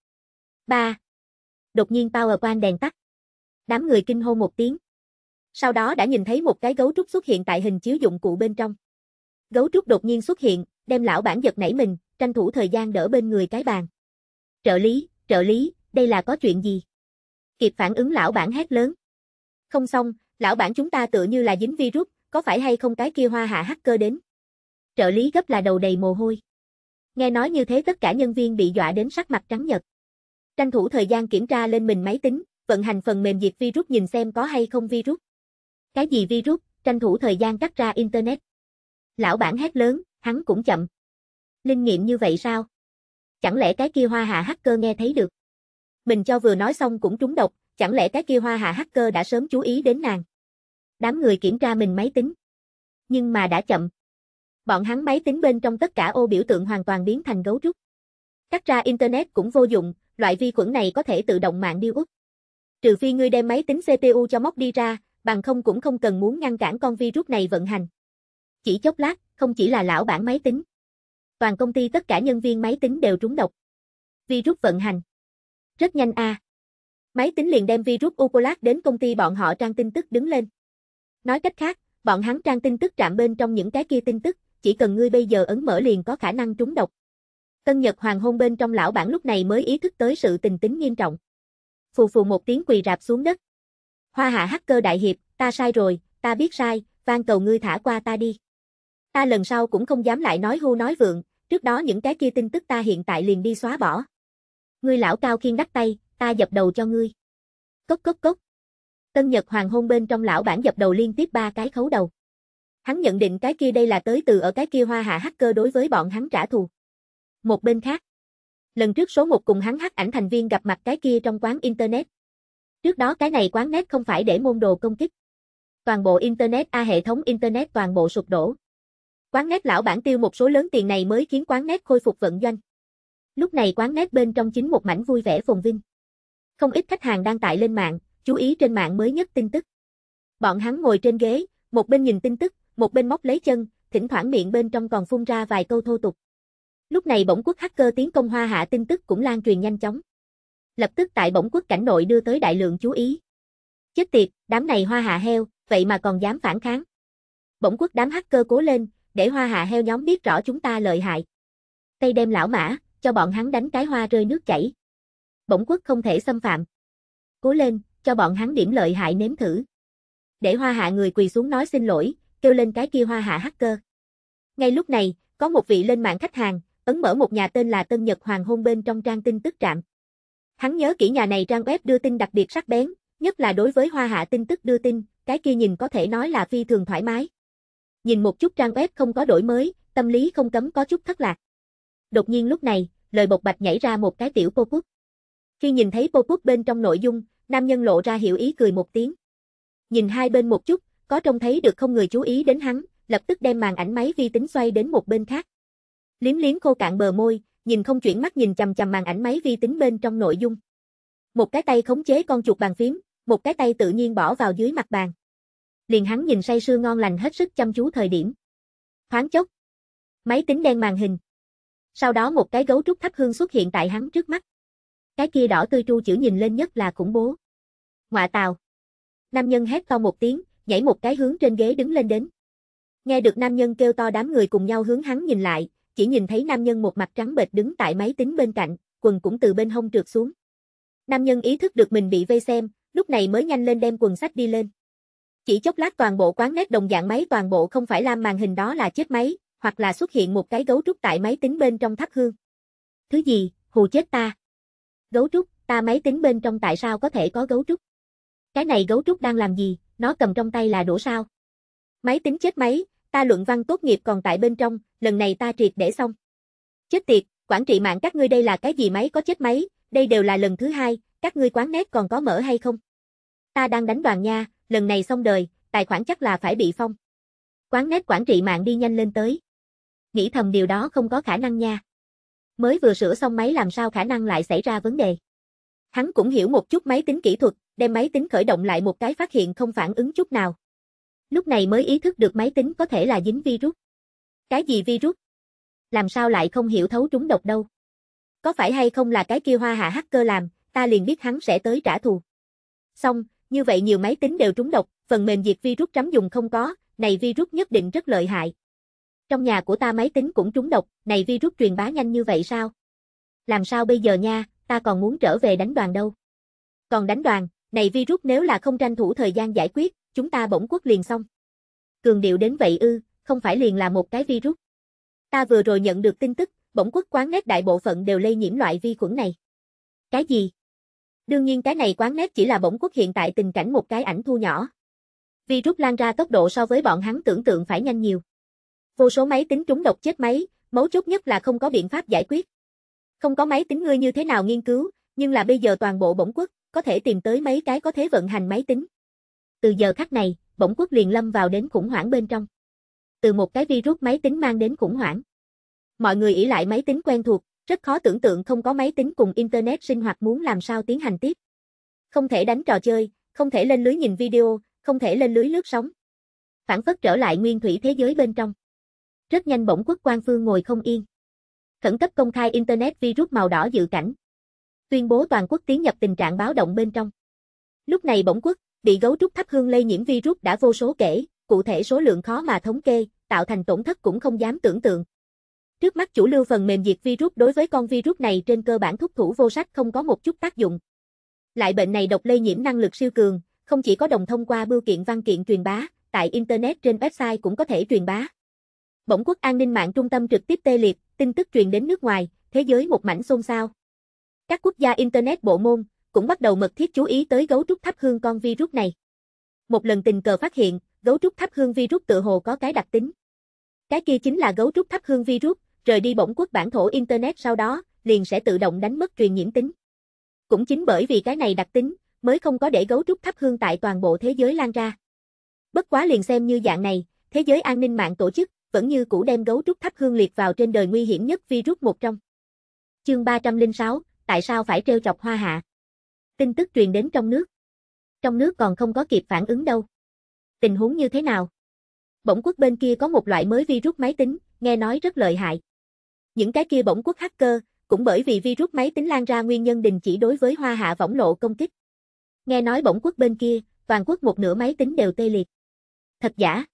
3. Đột nhiên PowerPoint đèn tắt. Đám người kinh hô một tiếng. Sau đó đã nhìn thấy một cái gấu trúc xuất hiện tại hình chiếu dụng cụ bên trong. Gấu trúc đột nhiên xuất hiện, đem lão bản giật nảy mình, tranh thủ thời gian đỡ bên người cái bàn. Trợ lý, trợ lý, đây là có chuyện gì? Kịp phản ứng lão bản hét lớn. Không xong, lão bản chúng ta tựa như là dính virus, có phải hay không cái kia hoa hạ hacker đến? Trợ lý gấp là đầu đầy mồ hôi. Nghe nói như thế tất cả nhân viên bị dọa đến sắc mặt trắng nhật. Tranh thủ thời gian kiểm tra lên mình máy tính, vận hành phần mềm diệt virus nhìn xem có hay không virus. Cái gì virus, tranh thủ thời gian cắt ra internet. Lão bản hét lớn, hắn cũng chậm. Linh nghiệm như vậy sao? Chẳng lẽ cái kia hoa hạ hacker nghe thấy được? Mình cho vừa nói xong cũng trúng độc, chẳng lẽ cái kia hoa hạ hacker đã sớm chú ý đến nàng? Đám người kiểm tra mình máy tính. Nhưng mà đã chậm. Bọn hắn máy tính bên trong tất cả ô biểu tượng hoàn toàn biến thành gấu trúc. Cắt ra Internet cũng vô dụng, loại vi khuẩn này có thể tự động mạng điêu út. Trừ phi ngươi đem máy tính CPU cho móc đi ra, bằng không cũng không cần muốn ngăn cản con virus này vận hành. Chỉ chốc lát, không chỉ là lão bản máy tính. Toàn công ty tất cả nhân viên máy tính đều trúng độc. Virus vận hành. Rất nhanh a. À. Máy tính liền đem virus Ucolac đến công ty bọn họ trang tin tức đứng lên. Nói cách khác, bọn hắn trang tin tức trạm bên trong những cái kia tin tức, chỉ cần ngươi bây giờ ấn mở liền có khả năng trúng độc. Tân Nhật Hoàng hôn bên trong lão bản lúc này mới ý thức tới sự tình tính nghiêm trọng. Phù phù một tiếng quỳ rạp xuống đất. Hoa hạ hacker đại hiệp, ta sai rồi, ta biết sai, van cầu ngươi thả qua ta đi. Ta lần sau cũng không dám lại nói hưu nói vượng, trước đó những cái kia tin tức ta hiện tại liền đi xóa bỏ. Ngươi lão cao khiên đắc tay, ta dập đầu cho ngươi. Cốc cốc cốc. Tân Nhật Hoàng hôn bên trong lão bản dập đầu liên tiếp ba cái khấu đầu. Hắn nhận định cái kia đây là tới từ ở cái kia hoa hạ hacker đối với bọn hắn trả thù. Một bên khác. Lần trước số một cùng hắn hắc ảnh thành viên gặp mặt cái kia trong quán Internet. Trước đó cái này quán net không phải để môn đồ công kích. Toàn bộ Internet A hệ thống Internet toàn bộ sụp đổ. Quán net lão bản tiêu một số lớn tiền này mới khiến quán net khôi phục vận doanh. Lúc này quán net bên trong chính một mảnh vui vẻ phồn vinh. Không ít khách hàng đang tại lên mạng, chú ý trên mạng mới nhất tin tức. Bọn hắn ngồi trên ghế, một bên nhìn tin tức, một bên móc lấy chân, thỉnh thoảng miệng bên trong còn phun ra vài câu thô tục. Lúc này bỗng quốc hacker tiến công hoa hạ tin tức cũng lan truyền nhanh chóng. Lập tức tại bỗng quốc cảnh nội đưa tới đại lượng chú ý. Chết tiệt, đám này hoa hạ heo, vậy mà còn dám phản kháng. Bỗng quốc đám hacker cố lên, để hoa hạ heo nhóm biết rõ chúng ta lợi hại. Tây đem lão mã, cho bọn hắn đánh cái hoa rơi nước chảy. Bỗng quốc không thể xâm phạm. Cố lên, cho bọn hắn điểm lợi hại nếm thử. Để hoa hạ người quỳ xuống nói xin lỗi, kêu lên cái kia hoa hạ hacker. Ngay lúc này, có một vị lên mạng khách hàng, ấn mở một nhà tên là Tân Nhật Hoàng Hôn bên trong trang tin tức trạm. Hắn nhớ kỹ nhà này trang web đưa tin đặc biệt sắc bén, nhất là đối với hoa hạ tin tức đưa tin, cái kia nhìn có thể nói là phi thường thoải mái. Nhìn một chút trang web không có đổi mới, tâm lý không cấm có chút thất lạc. Đột nhiên lúc này, lời bộc bạch nhảy ra một cái tiểu pop-up. Khi nhìn thấy pop-up bên trong nội dung, Nam nhân lộ ra hiểu ý cười một tiếng. Nhìn hai bên một chút, có trông thấy được không người chú ý đến hắn, lập tức đem màn ảnh máy vi tính xoay đến một bên khác. Liếm liếm khô cạn bờ môi, nhìn không chuyển mắt nhìn chằm chằm màn ảnh máy vi tính bên trong nội dung. Một cái tay khống chế con chuột bàn phím, một cái tay tự nhiên bỏ vào dưới mặt bàn. Liền hắn nhìn say sưa ngon lành hết sức chăm chú thời điểm. Thoáng chốc, máy tính đen màn hình. Sau đó một cái gấu trúc thắp hương xuất hiện tại hắn trước mắt. Cái kia đỏ tươi tru chữ nhìn lên nhất là khủng bố. Ngoạ tào. Nam nhân hét to một tiếng, nhảy một cái hướng trên ghế đứng lên đến. Nghe được nam nhân kêu to đám người cùng nhau hướng hắn nhìn lại, chỉ nhìn thấy nam nhân một mặt trắng bệch đứng tại máy tính bên cạnh, quần cũng từ bên hông trượt xuống. Nam nhân ý thức được mình bị vây xem, lúc này mới nhanh lên đem quần sách đi lên. Chỉ chốc lát toàn bộ quán nét đồng dạng máy toàn bộ không phải làm màn hình đó là chết máy, hoặc là xuất hiện một cái gấu trúc tại máy tính bên trong thắp hương. Thứ gì, hù chết ta. Gấu trúc, ta máy tính bên trong tại sao có thể có gấu trúc? Cái này gấu trúc đang làm gì, nó cầm trong tay là đổ sao? Máy tính chết máy, ta luận văn tốt nghiệp còn tại bên trong, lần này ta triệt để xong. Chết tiệt, quản trị mạng các ngươi đây là cái gì máy có chết máy, đây đều là lần thứ hai, các ngươi quán nét còn có mở hay không? Ta đang đánh đoàn nha, lần này xong đời, tài khoản chắc là phải bị phong. Quán nét quản trị mạng đi nhanh lên tới. Nghĩ thầm điều đó không có khả năng nha. Mới vừa sửa xong máy làm sao khả năng lại xảy ra vấn đề. Hắn cũng hiểu một chút máy tính kỹ thuật, đem máy tính khởi động lại một cái phát hiện không phản ứng chút nào. Lúc này mới ý thức được máy tính có thể là dính virus. Cái gì virus? Làm sao lại không hiểu thấu trúng độc đâu? Có phải hay không là cái kia hoa hạ hacker làm, ta liền biết hắn sẽ tới trả thù. Xong, như vậy nhiều máy tính đều trúng độc, phần mềm diệt virus chấm dùng không có, này virus nhất định rất lợi hại. Trong nhà của ta máy tính cũng trúng độc, này virus truyền bá nhanh như vậy sao? Làm sao bây giờ nha, ta còn muốn trở về đánh đoàn đâu. Còn đánh đoàn, này virus nếu là không tranh thủ thời gian giải quyết, chúng ta bỗng quốc liền xong. Cường điệu đến vậy ư, không phải liền là một cái virus. Ta vừa rồi nhận được tin tức, bỗng quốc quán nét đại bộ phận đều lây nhiễm loại vi khuẩn này. Cái gì? Đương nhiên cái này quán nét chỉ là bỗng quốc hiện tại tình cảnh một cái ảnh thu nhỏ. Virus lan ra tốc độ so với bọn hắn tưởng tượng phải nhanh nhiều. Vô số máy tính trúng độc chết máy, mấu chốt nhất là không có biện pháp giải quyết. Không có máy tính ngươi như thế nào nghiên cứu, nhưng là bây giờ toàn bộ bổng quốc, có thể tìm tới mấy cái có thế vận hành máy tính. Từ giờ khắc này, bổng quốc liền lâm vào đến khủng hoảng bên trong. Từ một cái virus máy tính mang đến khủng hoảng. Mọi người ỷ lại máy tính quen thuộc, rất khó tưởng tượng không có máy tính cùng internet sinh hoạt muốn làm sao tiến hành tiếp. Không thể đánh trò chơi, không thể lên lưới nhìn video, không thể lên lưới lướt sóng. Phản phất trở lại nguyên thủy thế giới bên trong. Rất nhanh bổng quốc quan phương ngồi không yên. Khẩn cấp công khai internet virus màu đỏ dự cảnh, tuyên bố toàn quốc tiến nhập tình trạng báo động bên trong. Lúc này bỗng quốc, bị gấu trúc thắp hương lây nhiễm virus đã vô số kể, cụ thể số lượng khó mà thống kê, tạo thành tổn thất cũng không dám tưởng tượng. Trước mắt chủ lưu phần mềm diệt virus đối với con virus này trên cơ bản thúc thủ vô sách không có một chút tác dụng. Lại bệnh này độc lây nhiễm năng lực siêu cường, không chỉ có đồng thông qua bưu kiện văn kiện truyền bá, tại internet trên website cũng có thể truyền bá. Bỗng quốc an ninh mạng trung tâm trực tiếp tê liệt, tin tức truyền đến nước ngoài, thế giới một mảnh xôn xao. Các quốc gia Internet bộ môn cũng bắt đầu mật thiết chú ý tới gấu trúc thắp hương con virus này. Một lần tình cờ phát hiện, gấu trúc thắp hương virus tự hồ có cái đặc tính. Cái kia chính là gấu trúc thắp hương virus, rời đi bổng quốc bản thổ Internet sau đó, liền sẽ tự động đánh mất truyền nhiễm tính. Cũng chính bởi vì cái này đặc tính, mới không có để gấu trúc thắp hương tại toàn bộ thế giới lan ra. Bất quá liền xem như dạng này, thế giới an ninh mạng tổ chức, vẫn như cũ đem gấu trúc thắp hương liệt vào trên đời nguy hiểm nhất virus một trong. Chương 306, tại sao phải trêu chọc hoa hạ? Tin tức truyền đến trong nước. Trong nước còn không có kịp phản ứng đâu. Tình huống như thế nào? Bỗng quốc bên kia có một loại mới virus máy tính, nghe nói rất lợi hại. Những cái kia bỗng quốc hacker, cũng bởi vì virus máy tính lan ra nguyên nhân đình chỉ đối với hoa hạ võng lộ công kích. Nghe nói bỗng quốc bên kia, toàn quốc một nửa máy tính đều tê liệt. Thật giả?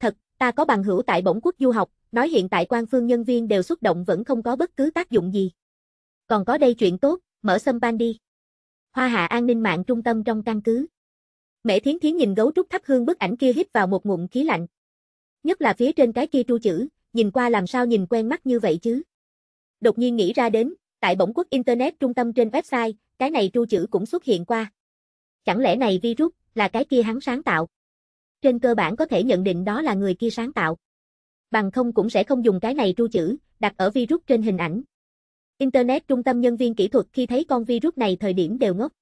Thật, ta có bằng hữu tại bỗng quốc du học, nói hiện tại quan phương nhân viên đều xuất động vẫn không có bất cứ tác dụng gì. Còn có đây chuyện tốt, mở sâm ban đi. Hoa hạ an ninh mạng trung tâm trong căn cứ. mẹ Thiến Thiến nhìn gấu trúc thắp hương bức ảnh kia hít vào một ngụm khí lạnh. Nhất là phía trên cái kia tru chữ, nhìn qua làm sao nhìn quen mắt như vậy chứ. Đột nhiên nghĩ ra đến, tại bổng quốc Internet trung tâm trên website, cái này tru chữ cũng xuất hiện qua. Chẳng lẽ này virus là cái kia hắn sáng tạo? Trên cơ bản có thể nhận định đó là người kia sáng tạo. Bằng không cũng sẽ không dùng cái này tru chữ, đặt ở virus trên hình ảnh. Internet trung tâm nhân viên kỹ thuật khi thấy con virus này thời điểm đều ngốc.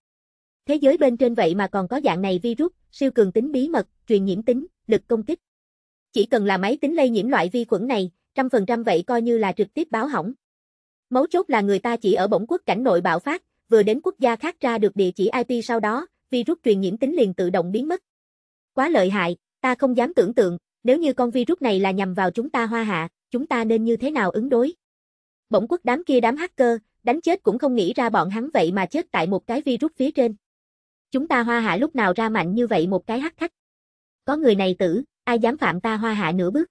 Thế giới bên trên vậy mà còn có dạng này virus, siêu cường tính bí mật, truyền nhiễm tính, lực công kích. Chỉ cần là máy tính lây nhiễm loại vi khuẩn này, trăm phần trăm vậy coi như là trực tiếp báo hỏng. Mấu chốt là người ta chỉ ở bổng quốc cảnh nội bạo phát, vừa đến quốc gia khác ra được địa chỉ IP sau đó, virus truyền nhiễm tính liền tự động biến mất. Quá lợi hại, ta không dám tưởng tượng, nếu như con virus này là nhằm vào chúng ta hoa hạ, chúng ta nên như thế nào ứng đối. Bỗng quốc đám kia đám hacker, đánh chết cũng không nghĩ ra bọn hắn vậy mà chết tại một cái virus phía trên. Chúng ta hoa hạ lúc nào ra mạnh như vậy một cái hắc khách. Có người này tử, ai dám phạm ta hoa hạ nửa bước.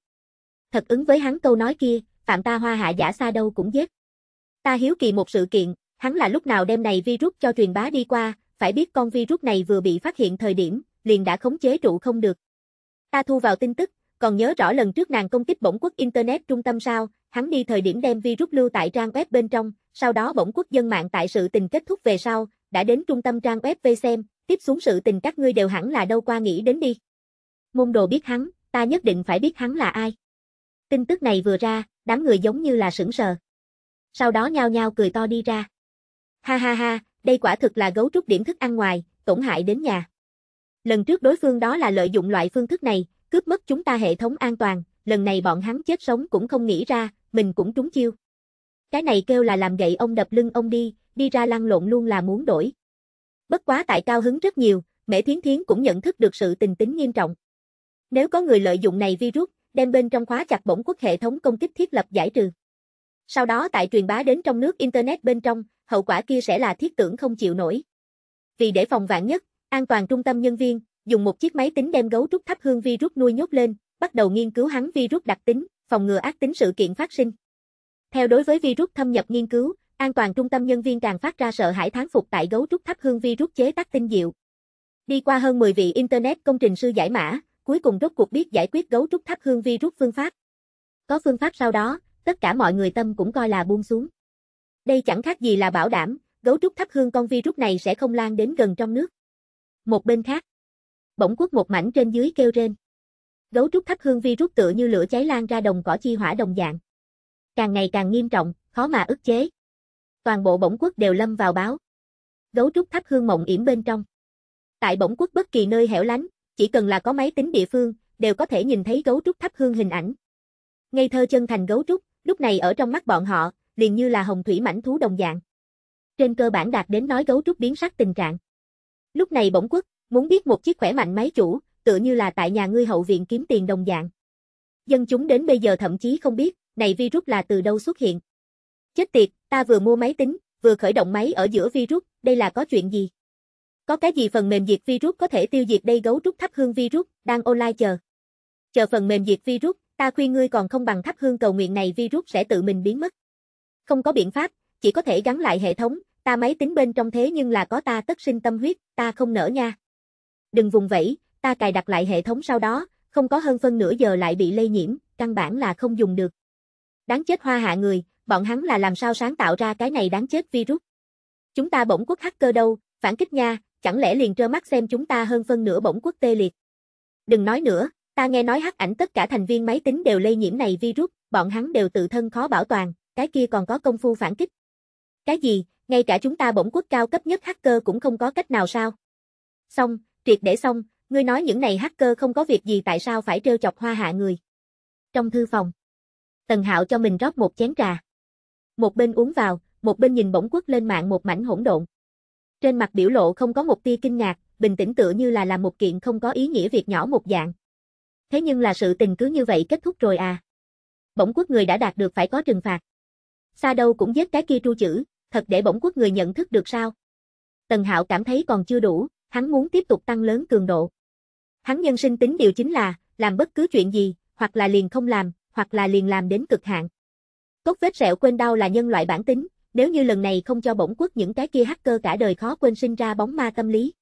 Thật ứng với hắn câu nói kia, phạm ta hoa hạ giả xa đâu cũng giết. Ta hiếu kỳ một sự kiện, hắn là lúc nào đem này virus cho truyền bá đi qua, phải biết con virus này vừa bị phát hiện thời điểm, liền đã khống chế trụ không được. Ta thu vào tin tức, còn nhớ rõ lần trước nàng công kích bổng quốc Internet trung tâm sao, hắn đi thời điểm đem virus lưu tại trang web bên trong, sau đó bỗng quốc dân mạng tại sự tình kết thúc về sau, đã đến trung tâm trang web về xem, tiếp xuống sự tình các ngươi đều hẳn là đâu qua nghĩ đến đi. Môn đồ biết hắn, ta nhất định phải biết hắn là ai. Tin tức này vừa ra, đám người giống như là sững sờ. Sau đó nhao nhao cười to đi ra. Ha ha ha, đây quả thực là gấu trúc điểm thức ăn ngoài, tổn hại đến nhà. Lần trước đối phương đó là lợi dụng loại phương thức này, cướp mất chúng ta hệ thống an toàn, lần này bọn hắn chết sống cũng không nghĩ ra, mình cũng trúng chiêu. Cái này kêu là làm gậy ông đập lưng ông đi, đi ra lăn lộn luôn là muốn đổi. Bất quá tại cao hứng rất nhiều, Mễ Thiến Thiến cũng nhận thức được sự tình tính nghiêm trọng. Nếu có người lợi dụng này virus, đem bên trong khóa chặt bổng quốc hệ thống công kích thiết lập giải trừ. Sau đó tại truyền bá đến trong nước Internet bên trong, hậu quả kia sẽ là thiết tưởng không chịu nổi. Vì để phòng vạn nhất, an toàn trung tâm nhân viên, dùng một chiếc máy tính đem gấu trúc thắp hương virus nuôi nhốt lên, bắt đầu nghiên cứu hắn virus đặc tính, phòng ngừa ác tính sự kiện phát sinh. Theo đối với virus thâm nhập nghiên cứu, an toàn trung tâm nhân viên càng phát ra sợ hãi thán phục tại gấu trúc thấp hương virus chế tác tinh diệu. Đi qua hơn 10 vị internet công trình sư giải mã, cuối cùng rốt cuộc biết giải quyết gấu trúc thấp hương virus phương pháp. Có phương pháp sau đó, tất cả mọi người tâm cũng coi là buông xuống. Đây chẳng khác gì là bảo đảm, gấu trúc thấp hương con virus này sẽ không lan đến gần trong nước. Một bên khác, bỗng quốc một mảnh trên dưới kêu rên gấu trúc thắp hương virus tựa như lửa cháy lan ra đồng cỏ chi hỏa đồng dạng. Càng ngày càng nghiêm trọng, khó mà ức chế. Toàn bộ bổng quốc đều lâm vào báo. Gấu trúc thắp hương mộng yểm bên trong. Tại bổng quốc bất kỳ nơi hẻo lánh, chỉ cần là có máy tính địa phương, đều có thể nhìn thấy gấu trúc thắp hương hình ảnh. Ngây thơ chân thành gấu trúc, lúc này ở trong mắt bọn họ, liền như là hồng thủy mảnh thú đồng dạng. Trên cơ bản đạt đến nói gấu trúc biến sắc tình trạng. Lúc này bổng quốc, muốn biết một chiếc khỏe mạnh máy chủ, tựa như là tại nhà ngươi hậu viện kiếm tiền đồng dạng. Dân chúng đến bây giờ thậm chí không biết, này virus là từ đâu xuất hiện. Chết tiệt, ta vừa mua máy tính, vừa khởi động máy ở giữa virus, đây là có chuyện gì? Có cái gì phần mềm diệt virus có thể tiêu diệt đây gấu trúc thắp hương virus, đang online chờ. Chờ phần mềm diệt virus, ta khuyên ngươi còn không bằng thắp hương cầu nguyện này virus sẽ tự mình biến mất. Không có biện pháp, chỉ có thể gắn lại hệ thống, ta máy tính bên trong thế nhưng là có ta tất sinh tâm huyết, ta không nỡ nha. Đừng vùng vẫy, ta cài đặt lại hệ thống sau đó, không có hơn phân nửa giờ lại bị lây nhiễm, căn bản là không dùng được. Đáng chết hoa hạ người, bọn hắn là làm sao sáng tạo ra cái này đáng chết virus. Chúng ta bổng quốc hacker đâu, phản kích nha, chẳng lẽ liền trơ mắt xem chúng ta hơn phân nửa bổng quốc tê liệt. Đừng nói nữa, ta nghe nói hắc ảnh tất cả thành viên máy tính đều lây nhiễm này virus, bọn hắn đều tự thân khó bảo toàn, cái kia còn có công phu phản kích. Cái gì, ngay cả chúng ta bổng quốc cao cấp nhất hacker cũng không có cách nào sao? Xong, triệt để xong, Ngươi nói những này hacker không có việc gì tại sao phải trêu chọc hoa hạ người. Trong thư phòng, Tần Hạo cho mình rót một chén trà. Một bên uống vào, một bên nhìn bỗng quất lên mạng một mảnh hỗn độn. Trên mặt biểu lộ không có một tia kinh ngạc, bình tĩnh tựa như là làm một kiện không có ý nghĩa việc nhỏ một dạng. Thế nhưng là sự tình cứ như vậy kết thúc rồi à. Bỗng quốc người đã đạt được phải có trừng phạt. Xa đâu cũng giết cái kia tru chữ, thật để bỗng quốc người nhận thức được sao. Tần Hạo cảm thấy còn chưa đủ, hắn muốn tiếp tục tăng lớn cường độ. Hắn nhân sinh tính điều chính là, làm bất cứ chuyện gì, hoặc là liền không làm, hoặc là liền làm đến cực hạn. Cốt vết sẹo quên đau là nhân loại bản tính, nếu như lần này không cho bổng quốc những cái kia hacker cả đời khó quên sinh ra bóng ma tâm lý.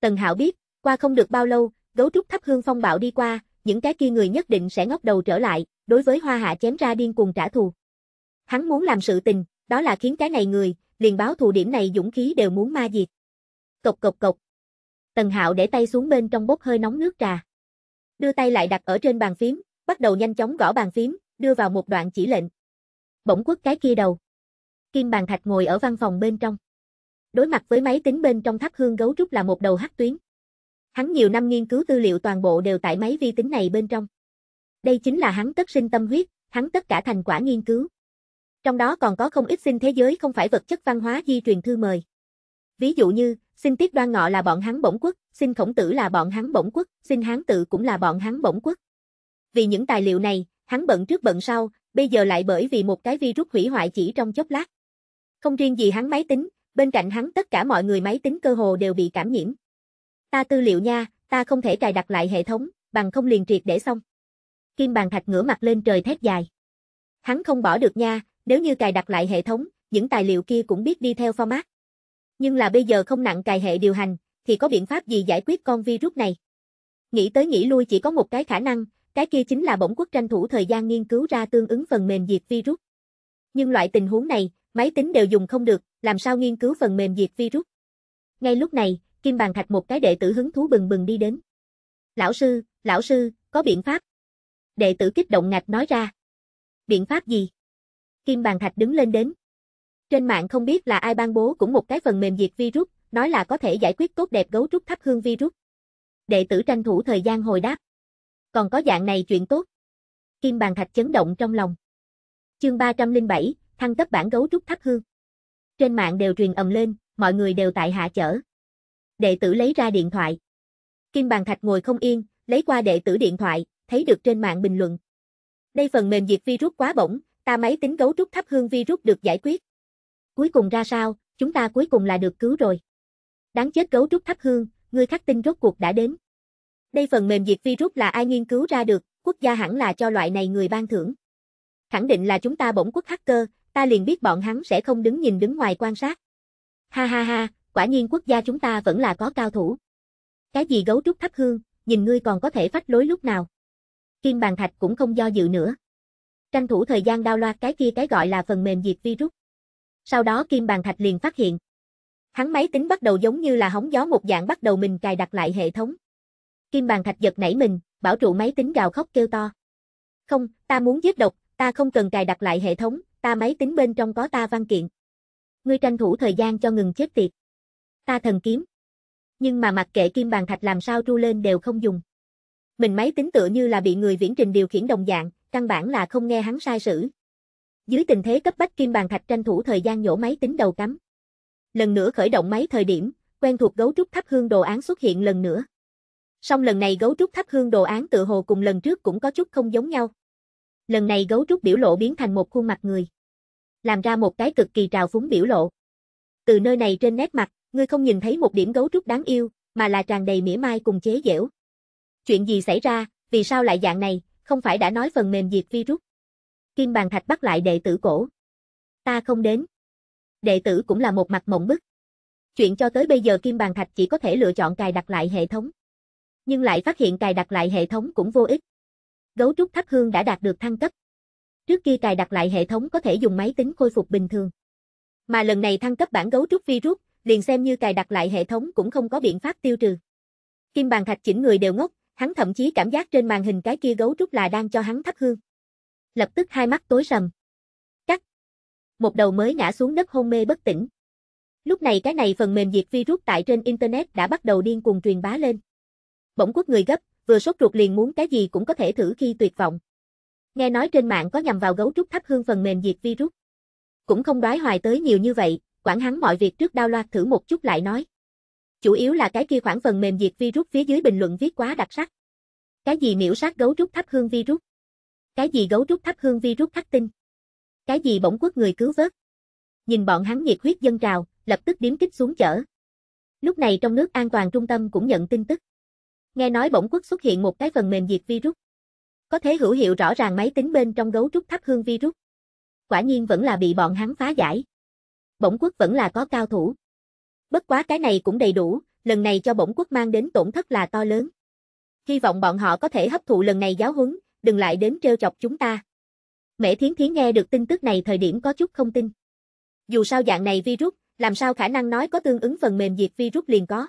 Tần Hạo biết, qua không được bao lâu, gấu trúc thắp hương phong bạo đi qua, những cái kia người nhất định sẽ ngóc đầu trở lại, đối với hoa hạ chém ra điên cuồng trả thù. Hắn muốn làm sự tình, đó là khiến cái này người, liền báo thù điểm này dũng khí đều muốn ma diệt. Cộc cộc cộc, Tần Hạo để tay xuống bên trong bốc hơi nóng nước trà. Đưa tay lại đặt ở trên bàn phím, bắt đầu nhanh chóng gõ bàn phím, đưa vào một đoạn chỉ lệnh. Bỗng quất cái kia đầu. Kim Bàn Thạch ngồi ở văn phòng bên trong. Đối mặt với máy tính bên trong tháp hương gấu trúc là một đầu hắc tuyến. Hắn nhiều năm nghiên cứu tư liệu toàn bộ đều tại máy vi tính này bên trong. Đây chính là hắn tất sinh tâm huyết, hắn tất cả thành quả nghiên cứu. Trong đó còn có không ít sinh thế giới không phải vật chất văn hóa di truyền thư mời. Ví dụ như, xin tiết đoan ngọ là bọn hắn bổng quốc, xin khổng tử là bọn hắn bổng quốc, xin hán tự cũng là bọn hắn bổng quốc. Vì những tài liệu này, hắn bận trước bận sau, bây giờ lại bởi vì một cái virus hủy hoại chỉ trong chốc lát. Không riêng gì hắn máy tính, bên cạnh hắn tất cả mọi người máy tính cơ hồ đều bị cảm nhiễm. Ta tư liệu nha, ta không thể cài đặt lại hệ thống, bằng không liền triệt để xong. Kim bàn thạch ngửa mặt lên trời thét dài. Hắn không bỏ được nha, nếu như cài đặt lại hệ thống, những tài liệu kia cũng biết đi theo format. Nhưng là bây giờ không nặng cài hệ điều hành, thì có biện pháp gì giải quyết con virus này? Nghĩ tới nghĩ lui chỉ có một cái khả năng, cái kia chính là bổng quốc tranh thủ thời gian nghiên cứu ra tương ứng phần mềm diệt virus. Nhưng loại tình huống này, máy tính đều dùng không được, làm sao nghiên cứu phần mềm diệt virus? Ngay lúc này, Kim Bàn Thạch một cái đệ tử hứng thú bừng bừng đi đến. Lão sư, lão sư, có biện pháp. Đệ tử kích động ngạch nói ra. Biện pháp gì? Kim Bàn Thạch đứng lên đến, trên mạng không biết là ai ban bố cũng một cái phần mềm diệt virus, nói là có thể giải quyết tốt đẹp gấu trúc thắp hương virus. Đệ tử tranh thủ thời gian hồi đáp. Còn có dạng này chuyện tốt. Kim bàn thạch chấn động trong lòng. Chương 307, thăng cấp bản gấu trúc thắp hương. Trên mạng đều truyền ầm lên, mọi người đều tại hạ chở. Đệ tử lấy ra điện thoại. Kim bàn thạch ngồi không yên, lấy qua đệ tử điện thoại, thấy được trên mạng bình luận. Đây phần mềm diệt virus quá bổng, ta máy tính gấu trúc thắp hương virus được giải quyết cuối cùng ra sao, chúng ta cuối cùng là được cứu rồi. Đáng chết gấu trúc thắp hương, ngươi khắc tinh rốt cuộc đã đến. Đây phần mềm diệt virus là ai nghiên cứu ra được, quốc gia hẳn là cho loại này người ban thưởng. Khẳng định là chúng ta bổng quốc hacker, ta liền biết bọn hắn sẽ không đứng nhìn đứng ngoài quan sát. Ha ha ha, quả nhiên quốc gia chúng ta vẫn là có cao thủ. Cái gì gấu trúc thắp hương, nhìn ngươi còn có thể phách lối lúc nào. Kim bàn thạch cũng không do dự nữa. Tranh thủ thời gian đao loạt cái kia cái gọi là phần mềm diệt virus sau đó Kim Bàn Thạch liền phát hiện. Hắn máy tính bắt đầu giống như là hóng gió một dạng bắt đầu mình cài đặt lại hệ thống. Kim Bàn Thạch giật nảy mình, bảo trụ máy tính gào khóc kêu to. Không, ta muốn giết độc, ta không cần cài đặt lại hệ thống, ta máy tính bên trong có ta văn kiện. Ngươi tranh thủ thời gian cho ngừng chết tiệt. Ta thần kiếm. Nhưng mà mặc kệ Kim Bàn Thạch làm sao tru lên đều không dùng. Mình máy tính tựa như là bị người viễn trình điều khiển đồng dạng, căn bản là không nghe hắn sai sử, dưới tình thế cấp bách Kim Bàn Thạch tranh thủ thời gian nhổ máy tính đầu cắm. Lần nữa khởi động máy thời điểm, quen thuộc gấu trúc thắp hương đồ án xuất hiện lần nữa. Song lần này gấu trúc thắp hương đồ án tự hồ cùng lần trước cũng có chút không giống nhau. Lần này gấu trúc biểu lộ biến thành một khuôn mặt người. Làm ra một cái cực kỳ trào phúng biểu lộ. Từ nơi này trên nét mặt, ngươi không nhìn thấy một điểm gấu trúc đáng yêu, mà là tràn đầy mỉa mai cùng chế giễu. Chuyện gì xảy ra, vì sao lại dạng này, không phải đã nói phần mềm diệt virus. Kim Bàn Thạch bắt lại đệ tử cổ. Ta không đến. Đệ tử cũng là một mặt mộng bức. Chuyện cho tới bây giờ Kim Bàn Thạch chỉ có thể lựa chọn cài đặt lại hệ thống. Nhưng lại phát hiện cài đặt lại hệ thống cũng vô ích. Gấu trúc thắp hương đã đạt được thăng cấp. Trước kia cài đặt lại hệ thống có thể dùng máy tính khôi phục bình thường. Mà lần này thăng cấp bản gấu trúc virus, liền xem như cài đặt lại hệ thống cũng không có biện pháp tiêu trừ. Kim Bàn Thạch chỉnh người đều ngốc, hắn thậm chí cảm giác trên màn hình cái kia gấu trúc là đang cho hắn thắp hương lập tức hai mắt tối rầm. Cắt. Một đầu mới ngã xuống đất hôn mê bất tỉnh. Lúc này cái này phần mềm diệt virus tại trên internet đã bắt đầu điên cuồng truyền bá lên. Bỗng quốc người gấp, vừa sốt ruột liền muốn cái gì cũng có thể thử khi tuyệt vọng. Nghe nói trên mạng có nhằm vào gấu trúc thắp hương phần mềm diệt virus. Cũng không đoái hoài tới nhiều như vậy, quản hắn mọi việc trước đao loạt thử một chút lại nói. Chủ yếu là cái kia khoảng phần mềm diệt virus phía dưới bình luận viết quá đặc sắc. Cái gì miễu sát gấu trúc thắp hương virus? Cái gì gấu rút thắp hương vi rút thắt tinh. Cái gì bỗng quốc người cứu vớt. Nhìn bọn hắn nhiệt huyết dân trào, lập tức điếm kích xuống chở. Lúc này trong nước an toàn trung tâm cũng nhận tin tức. Nghe nói bỗng quốc xuất hiện một cái phần mềm diệt virus. Có thể hữu hiệu rõ ràng máy tính bên trong gấu trúc thắp hương virus. Quả nhiên vẫn là bị bọn hắn phá giải. Bỗng quốc vẫn là có cao thủ. Bất quá cái này cũng đầy đủ, lần này cho bỗng quốc mang đến tổn thất là to lớn. Hy vọng bọn họ có thể hấp thụ lần này giáo huấn, đừng lại đến trêu chọc chúng ta. Mẹ Thiến Thiến nghe được tin tức này thời điểm có chút không tin. Dù sao dạng này virus, làm sao khả năng nói có tương ứng phần mềm diệt virus liền có.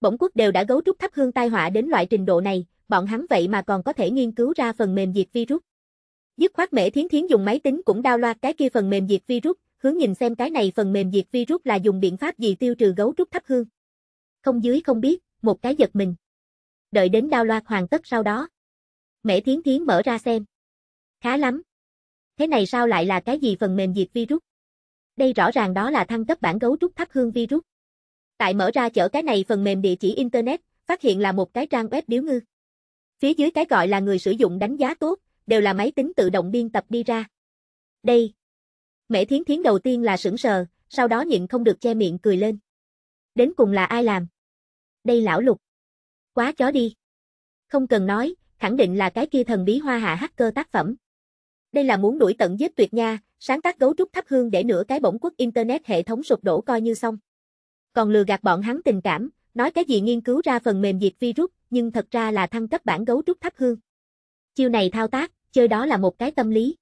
Bổng quốc đều đã gấu trúc thấp hương tai họa đến loại trình độ này, bọn hắn vậy mà còn có thể nghiên cứu ra phần mềm diệt virus. Dứt khoát Mễ Thiến Thiến dùng máy tính cũng đao loạt cái kia phần mềm diệt virus, hướng nhìn xem cái này phần mềm diệt virus là dùng biện pháp gì tiêu trừ gấu trúc thấp hương. Không dưới không biết, một cái giật mình. Đợi đến đao loạt hoàn tất sau đó, Mễ Thiến Thiến mở ra xem. Khá lắm. Thế này sao lại là cái gì phần mềm diệt virus? Đây rõ ràng đó là thăng cấp bản gấu trúc thắp hương virus. Tại mở ra chở cái này phần mềm địa chỉ Internet, phát hiện là một cái trang web điếu ngư. Phía dưới cái gọi là người sử dụng đánh giá tốt, đều là máy tính tự động biên tập đi ra. Đây. Mễ Thiến Thiến đầu tiên là sững sờ, sau đó nhịn không được che miệng cười lên. Đến cùng là ai làm? Đây lão lục. Quá chó đi. Không cần nói, khẳng định là cái kia thần bí hoa hạ hacker tác phẩm. Đây là muốn đuổi tận giết tuyệt nha, sáng tác cấu trúc thắp hương để nửa cái bổng quốc internet hệ thống sụp đổ coi như xong. Còn lừa gạt bọn hắn tình cảm, nói cái gì nghiên cứu ra phần mềm diệt virus, nhưng thật ra là thăng cấp bản cấu trúc thắp hương. Chiêu này thao tác, chơi đó là một cái tâm lý.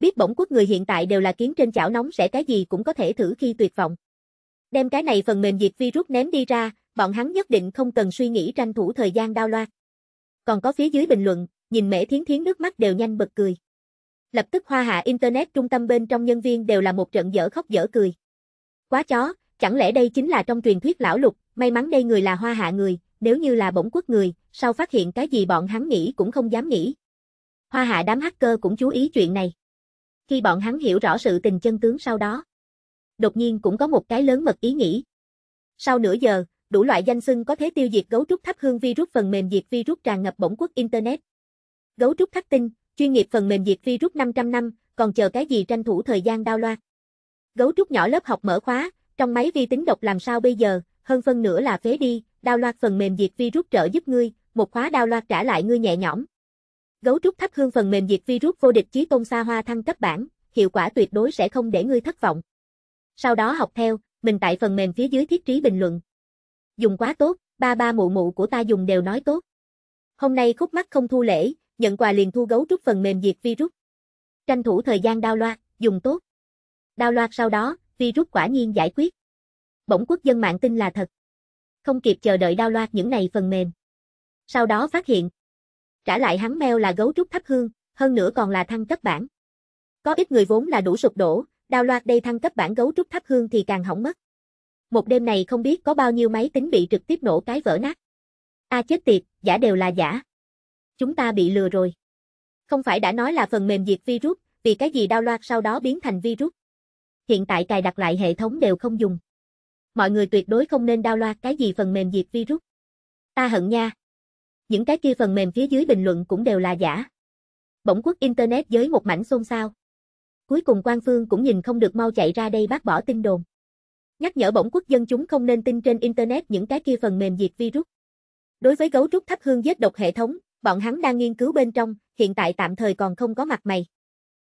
Biết bổng quốc người hiện tại đều là kiến trên chảo nóng sẽ cái gì cũng có thể thử khi tuyệt vọng. Đem cái này phần mềm diệt virus ném đi ra, bọn hắn nhất định không cần suy nghĩ tranh thủ thời gian đao loạt. Còn có phía dưới bình luận, nhìn Mễ Thiến Thiến nước mắt đều nhanh bật cười. Lập tức hoa hạ internet trung tâm bên trong nhân viên đều là một trận dở khóc dở cười. Quá chó, chẳng lẽ đây chính là trong truyền thuyết lão lục, may mắn đây người là hoa hạ người, nếu như là bổng quốc người, sau phát hiện cái gì bọn hắn nghĩ cũng không dám nghĩ. Hoa hạ đám hacker cũng chú ý chuyện này. Khi bọn hắn hiểu rõ sự tình chân tướng sau đó, đột nhiên cũng có một cái lớn mật ý nghĩ. Sau nửa giờ, đủ loại danh xưng có thể tiêu diệt gấu trúc thắp hương virus phần mềm diệt virus tràn ngập bổng quốc Internet. Gấu trúc thắt tinh, chuyên nghiệp phần mềm diệt virus 500 năm, còn chờ cái gì tranh thủ thời gian đau loa Gấu trúc nhỏ lớp học mở khóa, trong máy vi tính độc làm sao bây giờ, hơn phân nửa là phế đi, đau loạt phần mềm diệt virus trợ giúp ngươi, một khóa đau loạt trả lại ngươi nhẹ nhõm. Gấu trúc thắp hương phần mềm diệt virus vô địch chí tôn xa hoa thăng cấp bản, hiệu quả tuyệt đối sẽ không để ngươi thất vọng. Sau đó học theo, mình tại phần mềm phía dưới thiết trí bình luận dùng quá tốt, ba ba mụ mụ của ta dùng đều nói tốt. Hôm nay khúc mắt không thu lễ, nhận quà liền thu gấu trúc phần mềm diệt virus. Tranh thủ thời gian đao loa dùng tốt. Đao loa sau đó, virus quả nhiên giải quyết. Bỗng quốc dân mạng tin là thật. Không kịp chờ đợi đao loa những này phần mềm. Sau đó phát hiện. Trả lại hắn mail là gấu trúc thấp hương, hơn nữa còn là thăng cấp bản. Có ít người vốn là đủ sụp đổ, đao loạt đây thăng cấp bản gấu trúc thấp hương thì càng hỏng mất một đêm này không biết có bao nhiêu máy tính bị trực tiếp nổ cái vỡ nát. A à chết tiệt, giả đều là giả. Chúng ta bị lừa rồi. Không phải đã nói là phần mềm diệt virus, vì cái gì đau loạt sau đó biến thành virus. Hiện tại cài đặt lại hệ thống đều không dùng. Mọi người tuyệt đối không nên đau loạt cái gì phần mềm diệt virus. Ta hận nha. Những cái kia phần mềm phía dưới bình luận cũng đều là giả. Bỗng quốc Internet giới một mảnh xôn xao. Cuối cùng quan Phương cũng nhìn không được mau chạy ra đây bác bỏ tin đồn nhắc nhở bổng quốc dân chúng không nên tin trên Internet những cái kia phần mềm diệt virus. Đối với gấu trúc thắp hương giết độc hệ thống, bọn hắn đang nghiên cứu bên trong, hiện tại tạm thời còn không có mặt mày.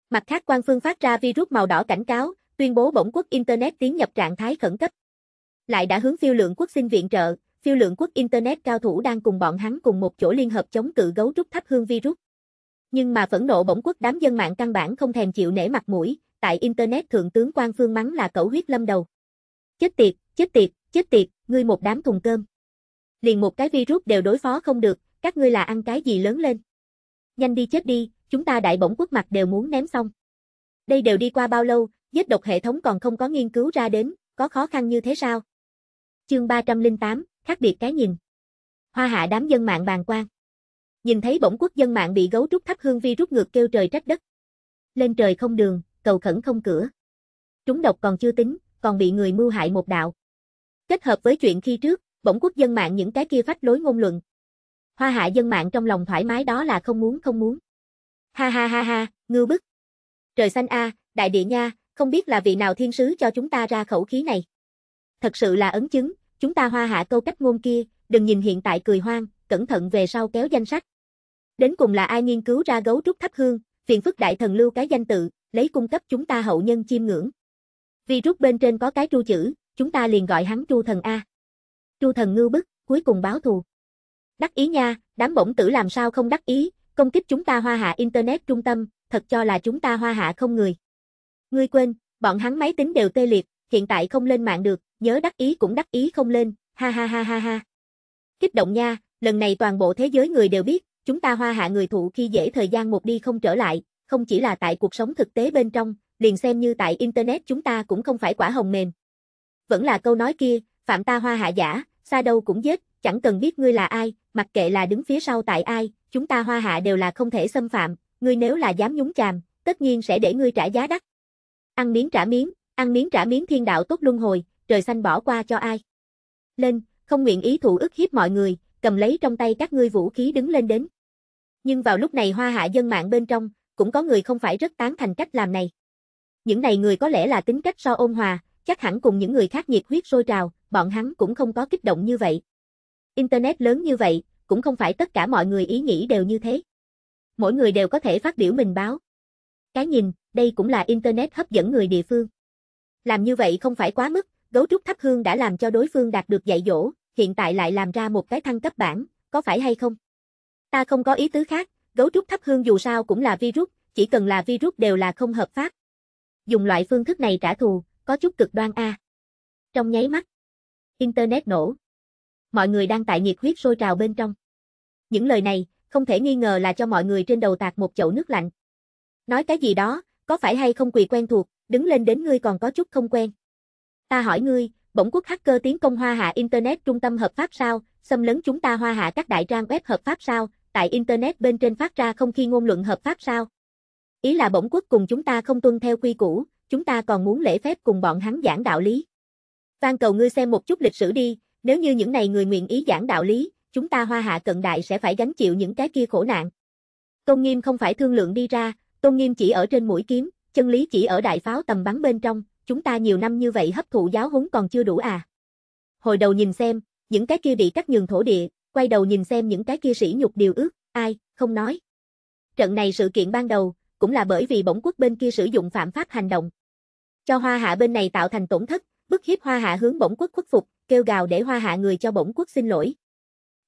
Mặt khác quan phương phát ra virus màu đỏ cảnh cáo, tuyên bố bổng quốc Internet tiến nhập trạng thái khẩn cấp. Lại đã hướng phiêu lượng quốc xin viện trợ, phiêu lượng quốc Internet cao thủ đang cùng bọn hắn cùng một chỗ liên hợp chống cự gấu trúc thắp hương virus. Nhưng mà phẫn nộ bổng quốc đám dân mạng căn bản không thèm chịu nể mặt mũi, tại Internet thượng tướng quan phương mắng là cẩu huyết lâm đầu chết tiệt, chết tiệt, chết tiệt, ngươi một đám thùng cơm. Liền một cái virus đều đối phó không được, các ngươi là ăn cái gì lớn lên. Nhanh đi chết đi, chúng ta đại bổng quốc mặt đều muốn ném xong. Đây đều đi qua bao lâu, giết độc hệ thống còn không có nghiên cứu ra đến, có khó khăn như thế sao? Chương 308, khác biệt cái nhìn. Hoa hạ đám dân mạng bàn quan. Nhìn thấy bổng quốc dân mạng bị gấu trúc thắp hương vi rút ngược kêu trời trách đất. Lên trời không đường, cầu khẩn không cửa. Trúng độc còn chưa tính, còn bị người mưu hại một đạo. Kết hợp với chuyện khi trước, bỗng quốc dân mạng những cái kia phách lối ngôn luận. Hoa hạ dân mạng trong lòng thoải mái đó là không muốn không muốn. Ha ha ha ha, ngư bức. Trời xanh a, đại địa nha, không biết là vị nào thiên sứ cho chúng ta ra khẩu khí này. Thật sự là ấn chứng, chúng ta hoa hạ câu cách ngôn kia, đừng nhìn hiện tại cười hoang, cẩn thận về sau kéo danh sách. Đến cùng là ai nghiên cứu ra gấu trúc thắp hương, phiền phức đại thần lưu cái danh tự, lấy cung cấp chúng ta hậu nhân chiêm ngưỡng. Virus bên trên có cái tru chữ, chúng ta liền gọi hắn tru thần A. Tru thần ngưu bức, cuối cùng báo thù. Đắc ý nha, đám bổng tử làm sao không đắc ý, công kích chúng ta hoa hạ Internet trung tâm, thật cho là chúng ta hoa hạ không người. Ngươi quên, bọn hắn máy tính đều tê liệt, hiện tại không lên mạng được, nhớ đắc ý cũng đắc ý không lên, ha ha ha ha ha. Kích động nha, lần này toàn bộ thế giới người đều biết, chúng ta hoa hạ người thụ khi dễ thời gian một đi không trở lại, không chỉ là tại cuộc sống thực tế bên trong, liền xem như tại Internet chúng ta cũng không phải quả hồng mềm. Vẫn là câu nói kia, phạm ta hoa hạ giả, xa đâu cũng giết, chẳng cần biết ngươi là ai, mặc kệ là đứng phía sau tại ai, chúng ta hoa hạ đều là không thể xâm phạm, ngươi nếu là dám nhúng chàm, tất nhiên sẽ để ngươi trả giá đắt. Ăn miếng trả miếng, ăn miếng trả miếng thiên đạo tốt luân hồi, trời xanh bỏ qua cho ai. Lên, không nguyện ý thụ ức hiếp mọi người, cầm lấy trong tay các ngươi vũ khí đứng lên đến. Nhưng vào lúc này hoa hạ dân mạng bên trong, cũng có người không phải rất tán thành cách làm này. Những này người có lẽ là tính cách so ôn hòa, chắc hẳn cùng những người khác nhiệt huyết sôi trào, bọn hắn cũng không có kích động như vậy. Internet lớn như vậy, cũng không phải tất cả mọi người ý nghĩ đều như thế. Mỗi người đều có thể phát biểu mình báo. Cái nhìn, đây cũng là Internet hấp dẫn người địa phương. Làm như vậy không phải quá mức, gấu trúc thắp hương đã làm cho đối phương đạt được dạy dỗ, hiện tại lại làm ra một cái thăng cấp bản, có phải hay không? Ta không có ý tứ khác, gấu trúc thắp hương dù sao cũng là virus, chỉ cần là virus đều là không hợp pháp dùng loại phương thức này trả thù, có chút cực đoan a. À. Trong nháy mắt, internet nổ. Mọi người đang tại nhiệt huyết sôi trào bên trong. Những lời này, không thể nghi ngờ là cho mọi người trên đầu tạc một chậu nước lạnh. Nói cái gì đó, có phải hay không quỳ quen thuộc, đứng lên đến ngươi còn có chút không quen. Ta hỏi ngươi, bổng quốc hacker tiến công Hoa Hạ Internet trung tâm hợp pháp sao, xâm lấn chúng ta Hoa Hạ các đại trang web hợp pháp sao, tại Internet bên trên phát ra không khi ngôn luận hợp pháp sao. Ý là bổng quốc cùng chúng ta không tuân theo quy củ, chúng ta còn muốn lễ phép cùng bọn hắn giảng đạo lý. Van cầu ngươi xem một chút lịch sử đi, nếu như những này người nguyện ý giảng đạo lý, chúng ta hoa hạ cận đại sẽ phải gánh chịu những cái kia khổ nạn. Tôn nghiêm không phải thương lượng đi ra, tôn nghiêm chỉ ở trên mũi kiếm, chân lý chỉ ở đại pháo tầm bắn bên trong, chúng ta nhiều năm như vậy hấp thụ giáo huấn còn chưa đủ à. Hồi đầu nhìn xem, những cái kia bị cắt nhường thổ địa, quay đầu nhìn xem những cái kia sỉ nhục điều ước, ai, không nói. Trận này sự kiện ban đầu, cũng là bởi vì bổng quốc bên kia sử dụng phạm pháp hành động. Cho hoa hạ bên này tạo thành tổn thất, bức hiếp hoa hạ hướng bổng quốc khuất phục, kêu gào để hoa hạ người cho bổng quốc xin lỗi.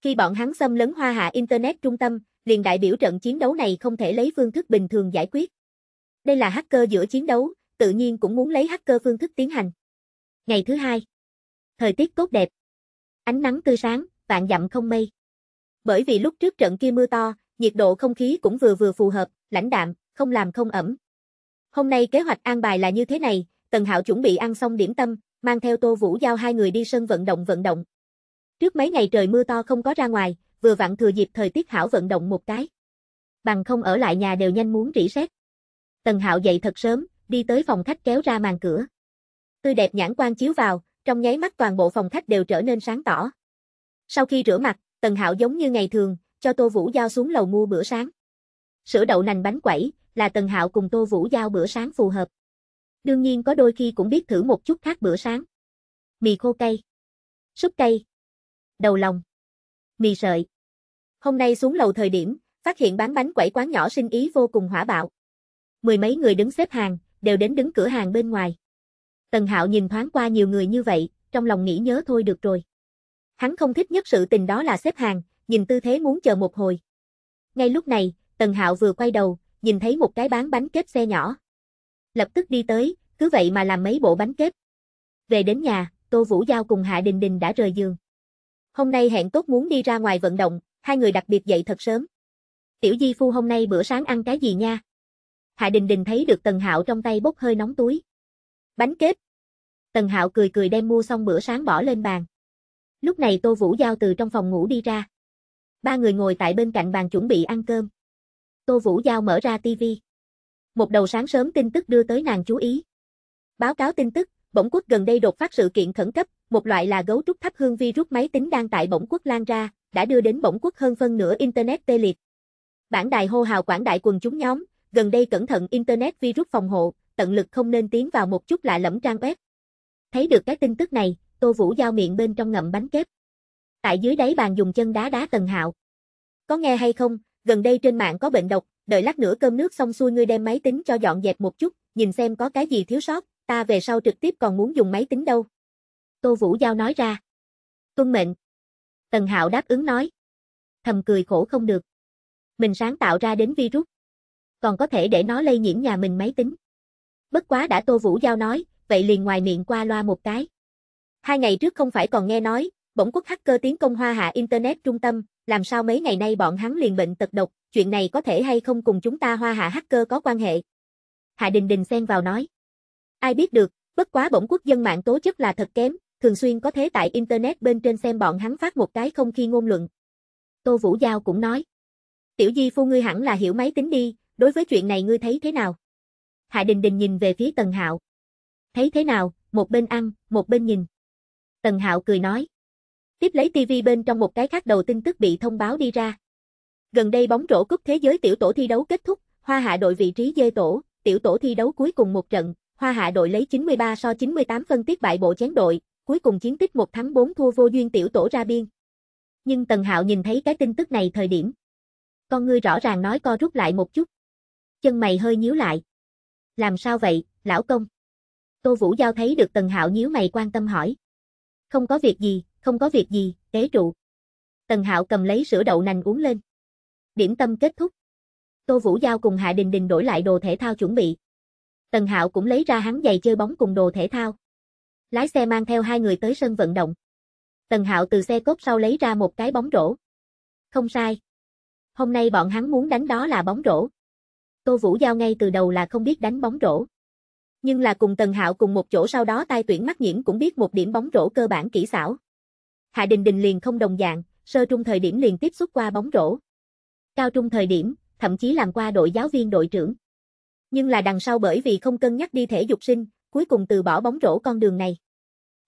Khi bọn hắn xâm lấn hoa hạ Internet trung tâm, liền đại biểu trận chiến đấu này không thể lấy phương thức bình thường giải quyết. Đây là hacker giữa chiến đấu, tự nhiên cũng muốn lấy hacker phương thức tiến hành. Ngày thứ hai. Thời tiết tốt đẹp. Ánh nắng tươi sáng, vạn dặm không mây. Bởi vì lúc trước trận kia mưa to, nhiệt độ không khí cũng vừa vừa phù hợp, lãnh đạm, không làm không ẩm. Hôm nay kế hoạch an bài là như thế này, Tần Hạo chuẩn bị ăn xong điểm tâm, mang theo Tô Vũ Giao hai người đi sân vận động vận động. Trước mấy ngày trời mưa to không có ra ngoài, vừa vặn thừa dịp thời tiết hảo vận động một cái. Bằng không ở lại nhà đều nhanh muốn rỉ sét. Tần Hạo dậy thật sớm, đi tới phòng khách kéo ra màn cửa. Tươi đẹp nhãn quang chiếu vào, trong nháy mắt toàn bộ phòng khách đều trở nên sáng tỏ. Sau khi rửa mặt, Tần Hạo giống như ngày thường, cho Tô Vũ Giao xuống lầu mua bữa sáng. Sữa đậu nành bánh quẩy, là Tần Hạo cùng Tô Vũ Giao bữa sáng phù hợp. Đương nhiên có đôi khi cũng biết thử một chút khác bữa sáng. Mì khô cây. Súp cây. Đầu lòng. Mì sợi. Hôm nay xuống lầu thời điểm, phát hiện bán bánh quẩy quán nhỏ sinh ý vô cùng hỏa bạo. Mười mấy người đứng xếp hàng, đều đến đứng cửa hàng bên ngoài. Tần Hạo nhìn thoáng qua nhiều người như vậy, trong lòng nghĩ nhớ thôi được rồi. Hắn không thích nhất sự tình đó là xếp hàng, nhìn tư thế muốn chờ một hồi. Ngay lúc này, Tần Hạo vừa quay đầu, nhìn thấy một cái bán bánh kết xe nhỏ. Lập tức đi tới, cứ vậy mà làm mấy bộ bánh kết. Về đến nhà, Tô Vũ Giao cùng Hạ Đình Đình đã rời giường. Hôm nay hẹn tốt muốn đi ra ngoài vận động, hai người đặc biệt dậy thật sớm. Tiểu Di Phu hôm nay bữa sáng ăn cái gì nha? Hạ Đình Đình thấy được Tần Hạo trong tay bốc hơi nóng túi. Bánh kết. Tần Hạo cười cười đem mua xong bữa sáng bỏ lên bàn. Lúc này Tô Vũ Giao từ trong phòng ngủ đi ra. Ba người ngồi tại bên cạnh bàn chuẩn bị ăn cơm. Tô Vũ Giao mở ra TV. Một đầu sáng sớm tin tức đưa tới nàng chú ý. Báo cáo tin tức, bổng quốc gần đây đột phát sự kiện khẩn cấp, một loại là gấu trúc thắp hương virus máy tính đang tại bổng quốc lan ra, đã đưa đến bổng quốc hơn phân nửa Internet tê liệt. Bản đài hô hào quảng đại quần chúng nhóm, gần đây cẩn thận Internet virus phòng hộ, tận lực không nên tiến vào một chút lạ lẫm trang web. Thấy được cái tin tức này, Tô Vũ giao miệng bên trong ngậm bánh kép. Tại dưới đáy bàn dùng chân đá đá Tần Hạo. Có nghe hay không, gần đây trên mạng có bệnh độc, đợi lát nữa cơm nước xong xuôi ngươi đem máy tính cho dọn dẹp một chút, nhìn xem có cái gì thiếu sót, ta về sau trực tiếp còn muốn dùng máy tính đâu. Tô Vũ Giao nói ra. Tuân mệnh. Tần Hạo đáp ứng nói. Thầm cười khổ không được. Mình sáng tạo ra đến virus. Còn có thể để nó lây nhiễm nhà mình máy tính. Bất quá đã Tô Vũ Giao nói, vậy liền ngoài miệng qua loa một cái. Hai ngày trước không phải còn nghe nói, bỗng quốc hacker tiến công hoa hạ Internet trung tâm, làm sao mấy ngày nay bọn hắn liền bệnh tật độc, chuyện này có thể hay không cùng chúng ta hoa hạ hacker có quan hệ. Hạ Đình Đình xen vào nói. Ai biết được, bất quá bổng quốc dân mạng tố chất là thật kém, thường xuyên có thế tại Internet bên trên xem bọn hắn phát một cái không khi ngôn luận. Tô Vũ Giao cũng nói. Tiểu Di Phu ngươi hẳn là hiểu máy tính đi, đối với chuyện này ngươi thấy thế nào? Hạ Đình Đình nhìn về phía Tần Hạo. Thấy thế nào, một bên ăn, một bên nhìn. Tần Hạo cười nói. Tiếp lấy TV bên trong một cái khác đầu tin tức bị thông báo đi ra. Gần đây bóng rổ cúp thế giới tiểu tổ thi đấu kết thúc, Hoa Hạ đội vị trí dê tổ, tiểu tổ thi đấu cuối cùng một trận, Hoa Hạ đội lấy 93 so 98 phân tiết bại bộ chén đội, cuối cùng chiến tích 1 thắng 4 thua vô duyên tiểu tổ ra biên. Nhưng Tần Hạo nhìn thấy cái tin tức này thời điểm. Con ngươi rõ ràng nói co rút lại một chút. Chân mày hơi nhíu lại. Làm sao vậy, lão công? Tô Vũ Giao thấy được Tần Hạo nhíu mày quan tâm hỏi. Không có việc gì, không có việc gì, tế trụ. Tần Hạo cầm lấy sữa đậu nành uống lên. Điểm tâm kết thúc. Tô Vũ Giao cùng Hạ Đình Đình đổi lại đồ thể thao chuẩn bị. Tần Hạo cũng lấy ra hắn giày chơi bóng cùng đồ thể thao. Lái xe mang theo hai người tới sân vận động. Tần Hạo từ xe cốt sau lấy ra một cái bóng rổ. Không sai. Hôm nay bọn hắn muốn đánh đó là bóng rổ. Tô Vũ Giao ngay từ đầu là không biết đánh bóng rổ. Nhưng là cùng Tần Hạo cùng một chỗ sau đó tai tuyển mắt nhiễm cũng biết một điểm bóng rổ cơ bản kỹ xảo. Hạ Đình Đình liền không đồng dạng, sơ trung thời điểm liền tiếp xúc qua bóng rổ. Cao trung thời điểm, thậm chí làm qua đội giáo viên đội trưởng. Nhưng là đằng sau bởi vì không cân nhắc đi thể dục sinh, cuối cùng từ bỏ bóng rổ con đường này.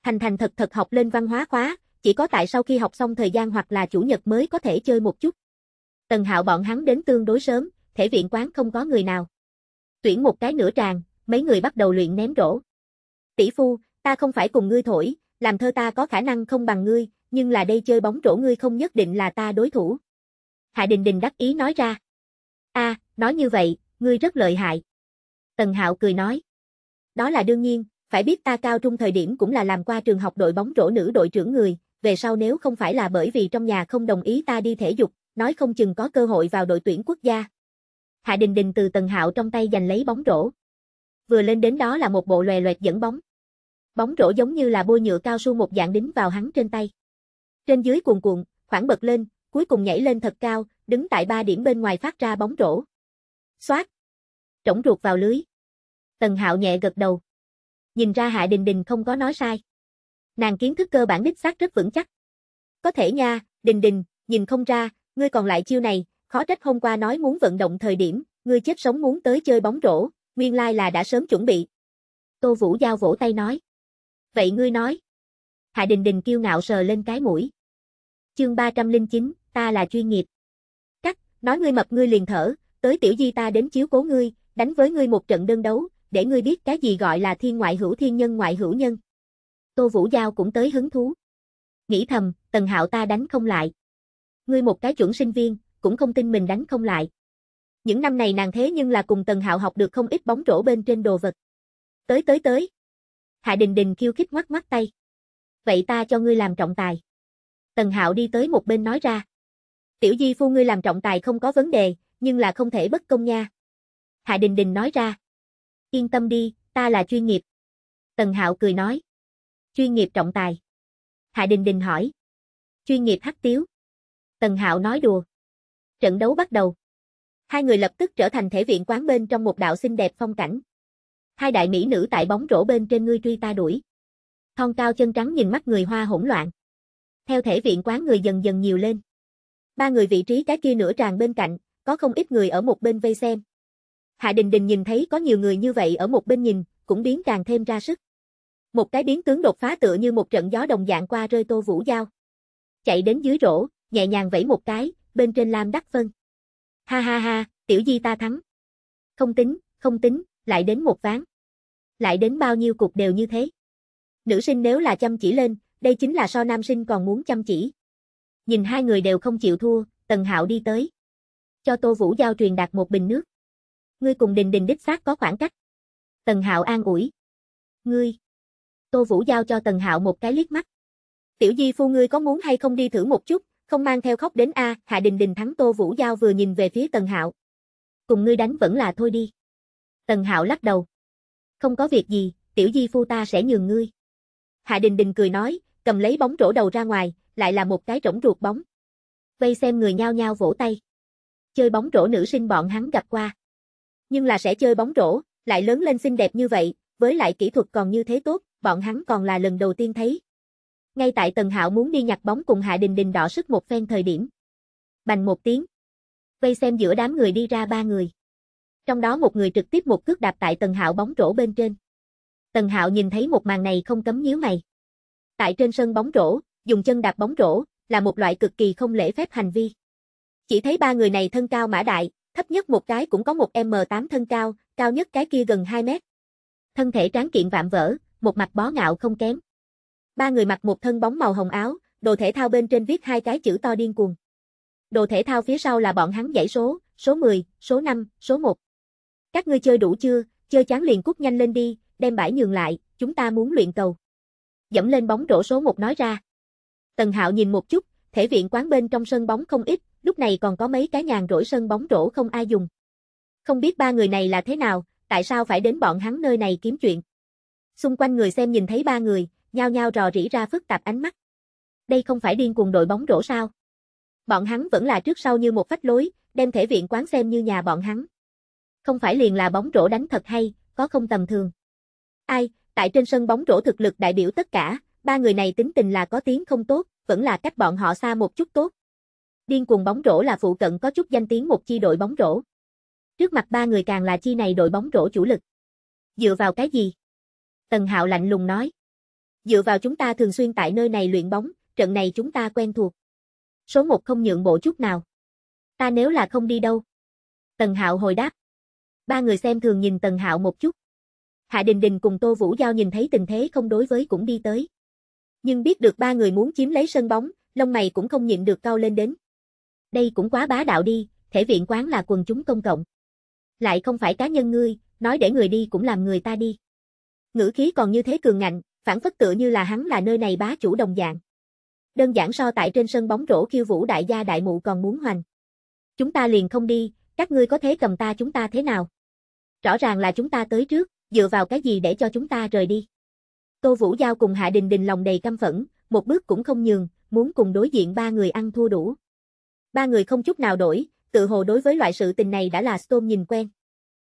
Thành thành thật thật học lên văn hóa khóa, chỉ có tại sau khi học xong thời gian hoặc là chủ nhật mới có thể chơi một chút. Tần Hạo bọn hắn đến tương đối sớm, thể viện quán không có người nào. Tuyển một cái nửa tràng, mấy người bắt đầu luyện ném rổ. Tỷ phu, ta không phải cùng ngươi thổi, làm thơ ta có khả năng không bằng ngươi, nhưng là đây chơi bóng rổ ngươi không nhất định là ta đối thủ. Hạ Đình Đình đắc ý nói ra. a à, nói như vậy, ngươi rất lợi hại. Tần Hạo cười nói. Đó là đương nhiên, phải biết ta cao trung thời điểm cũng là làm qua trường học đội bóng rổ nữ đội trưởng người, về sau nếu không phải là bởi vì trong nhà không đồng ý ta đi thể dục, nói không chừng có cơ hội vào đội tuyển quốc gia. Hạ Đình Đình từ Tần Hạo trong tay giành lấy bóng rổ. Vừa lên đến đó là một bộ lòe loẹt dẫn bóng. Bóng rổ giống như là bôi nhựa cao su một dạng đính vào hắn trên tay. Trên dưới cuồn cuộn, khoảng bật lên, cuối cùng nhảy lên thật cao, đứng tại ba điểm bên ngoài phát ra bóng rổ. Xoát! Trổng ruột vào lưới. Tần Hạo nhẹ gật đầu. Nhìn ra Hạ Đình Đình không có nói sai. Nàng kiến thức cơ bản đích xác rất vững chắc. Có thể nha, Đình Đình, nhìn không ra, ngươi còn lại chiêu này, khó trách hôm qua nói muốn vận động thời điểm, ngươi chết sống muốn tới chơi bóng rổ, nguyên lai là đã sớm chuẩn bị. Tô Vũ Giao vỗ tay nói. Vậy ngươi nói. Hạ Đình Đình kiêu ngạo sờ lên cái mũi chương 309, ta là chuyên nghiệp. Cắt, nói ngươi mập ngươi liền thở, tới tiểu di ta đến chiếu cố ngươi, đánh với ngươi một trận đơn đấu, để ngươi biết cái gì gọi là thiên ngoại hữu thiên nhân ngoại hữu nhân. Tô Vũ Giao cũng tới hứng thú. Nghĩ thầm, Tần Hạo ta đánh không lại. Ngươi một cái chuẩn sinh viên, cũng không tin mình đánh không lại. Những năm này nàng thế nhưng là cùng Tần Hạo học được không ít bóng rổ bên trên đồ vật. Tới tới tới. Hạ Đình Đình kêu khích ngoắc ngoắc tay. Vậy ta cho ngươi làm trọng tài. Tần Hạo đi tới một bên nói ra. Tiểu Di Phu ngươi làm trọng tài không có vấn đề, nhưng là không thể bất công nha. Hạ Đình Đình nói ra. Yên tâm đi, ta là chuyên nghiệp. Tần Hạo cười nói. Chuyên nghiệp trọng tài. Hạ Đình Đình hỏi. Chuyên nghiệp hắc tiếu. Tần Hạo nói đùa. Trận đấu bắt đầu. Hai người lập tức trở thành thể viện quán bên trong một đạo xinh đẹp phong cảnh. Hai đại mỹ nữ tại bóng rổ bên trên ngươi truy ta đuổi. Thon cao chân trắng nhìn mắt người hoa hỗn loạn theo thể viện quán người dần dần nhiều lên. Ba người vị trí cái kia nửa tràn bên cạnh, có không ít người ở một bên vây xem. Hạ Đình Đình nhìn thấy có nhiều người như vậy ở một bên nhìn, cũng biến càng thêm ra sức. Một cái biến tướng đột phá tựa như một trận gió đồng dạng qua rơi Tô Vũ Giao. Chạy đến dưới rổ, nhẹ nhàng vẫy một cái, bên trên lam đắc phân. Ha ha ha, tiểu di ta thắng. Không tính, không tính, lại đến một ván. Lại đến bao nhiêu cục đều như thế. Nữ sinh nếu là chăm chỉ lên, đây chính là so nam sinh còn muốn chăm chỉ. Nhìn hai người đều không chịu thua, Tần Hạo đi tới. Cho Tô Vũ Giao truyền đạt một bình nước. Ngươi cùng Đình Đình đích xác có khoảng cách. Tần Hạo an ủi. Ngươi. Tô Vũ Giao cho Tần Hạo một cái liếc mắt. Tiểu Di Phu ngươi có muốn hay không đi thử một chút, không mang theo khóc đến A, Hạ Đình Đình thắng Tô Vũ Giao vừa nhìn về phía Tần Hạo. Cùng ngươi đánh vẫn là thôi đi. Tần Hạo lắc đầu. Không có việc gì, Tiểu Di Phu ta sẽ nhường ngươi. Hạ Đình Đình cười nói, cầm lấy bóng rổ đầu ra ngoài, lại là một cái rỗng ruột bóng. Vây xem người nhao nhao vỗ tay. Chơi bóng rổ nữ sinh bọn hắn gặp qua. Nhưng là sẽ chơi bóng rổ, lại lớn lên xinh đẹp như vậy, với lại kỹ thuật còn như thế tốt, bọn hắn còn là lần đầu tiên thấy. Ngay tại Tần Hạo muốn đi nhặt bóng cùng Hạ Đình Đình đỏ sức một phen thời điểm. Bành một tiếng. Vây xem giữa đám người đi ra ba người. Trong đó một người trực tiếp một cước đạp tại Tần Hạo bóng rổ bên trên. Tần Hạo nhìn thấy một màn này không cấm nhíu mày tại trên sân bóng rổ, dùng chân đạp bóng rổ, là một loại cực kỳ không lễ phép hành vi. Chỉ thấy ba người này thân cao mã đại, thấp nhất một cái cũng có một M8 thân cao, cao nhất cái kia gần 2 mét. Thân thể tráng kiện vạm vỡ, một mặt bó ngạo không kém. Ba người mặc một thân bóng màu hồng áo, đồ thể thao bên trên viết hai cái chữ to điên cuồng. Đồ thể thao phía sau là bọn hắn dãy số, số 10, số 5, số 1. Các ngươi chơi đủ chưa, chơi chán liền cút nhanh lên đi, đem bãi nhường lại, chúng ta muốn luyện cầu dẫm lên bóng rổ số 1 nói ra. Tần Hạo nhìn một chút, thể viện quán bên trong sân bóng không ít, lúc này còn có mấy cái nhàn rỗi sân bóng rổ không ai dùng. Không biết ba người này là thế nào, tại sao phải đến bọn hắn nơi này kiếm chuyện. Xung quanh người xem nhìn thấy ba người, nhao nhao rò rỉ ra phức tạp ánh mắt. Đây không phải điên cuồng đội bóng rổ sao? Bọn hắn vẫn là trước sau như một phách lối, đem thể viện quán xem như nhà bọn hắn. Không phải liền là bóng rổ đánh thật hay, có không tầm thường. Ai, Tại trên sân bóng rổ thực lực đại biểu tất cả, ba người này tính tình là có tiếng không tốt, vẫn là cách bọn họ xa một chút tốt. Điên cuồng bóng rổ là phụ cận có chút danh tiếng một chi đội bóng rổ. Trước mặt ba người càng là chi này đội bóng rổ chủ lực. Dựa vào cái gì? Tần Hạo lạnh lùng nói. Dựa vào chúng ta thường xuyên tại nơi này luyện bóng, trận này chúng ta quen thuộc. Số một không nhượng bộ chút nào. Ta nếu là không đi đâu. Tần Hạo hồi đáp. Ba người xem thường nhìn Tần Hạo một chút. Hạ Đình Đình cùng Tô Vũ Giao nhìn thấy tình thế không đối với cũng đi tới. Nhưng biết được ba người muốn chiếm lấy sân bóng, lông mày cũng không nhịn được cao lên đến. Đây cũng quá bá đạo đi, thể viện quán là quần chúng công cộng. Lại không phải cá nhân ngươi, nói để người đi cũng làm người ta đi. Ngữ khí còn như thế cường ngạnh, phản phất tựa như là hắn là nơi này bá chủ đồng dạng. Đơn giản so tại trên sân bóng rổ khiêu vũ đại gia đại mụ còn muốn hoành. Chúng ta liền không đi, các ngươi có thế cầm ta chúng ta thế nào? Rõ ràng là chúng ta tới trước, dựa vào cái gì để cho chúng ta rời đi. Tô Vũ Giao cùng Hạ Đình Đình lòng đầy căm phẫn, một bước cũng không nhường, muốn cùng đối diện ba người ăn thua đủ. Ba người không chút nào đổi, tự hồ đối với loại sự tình này đã là Storm nhìn quen.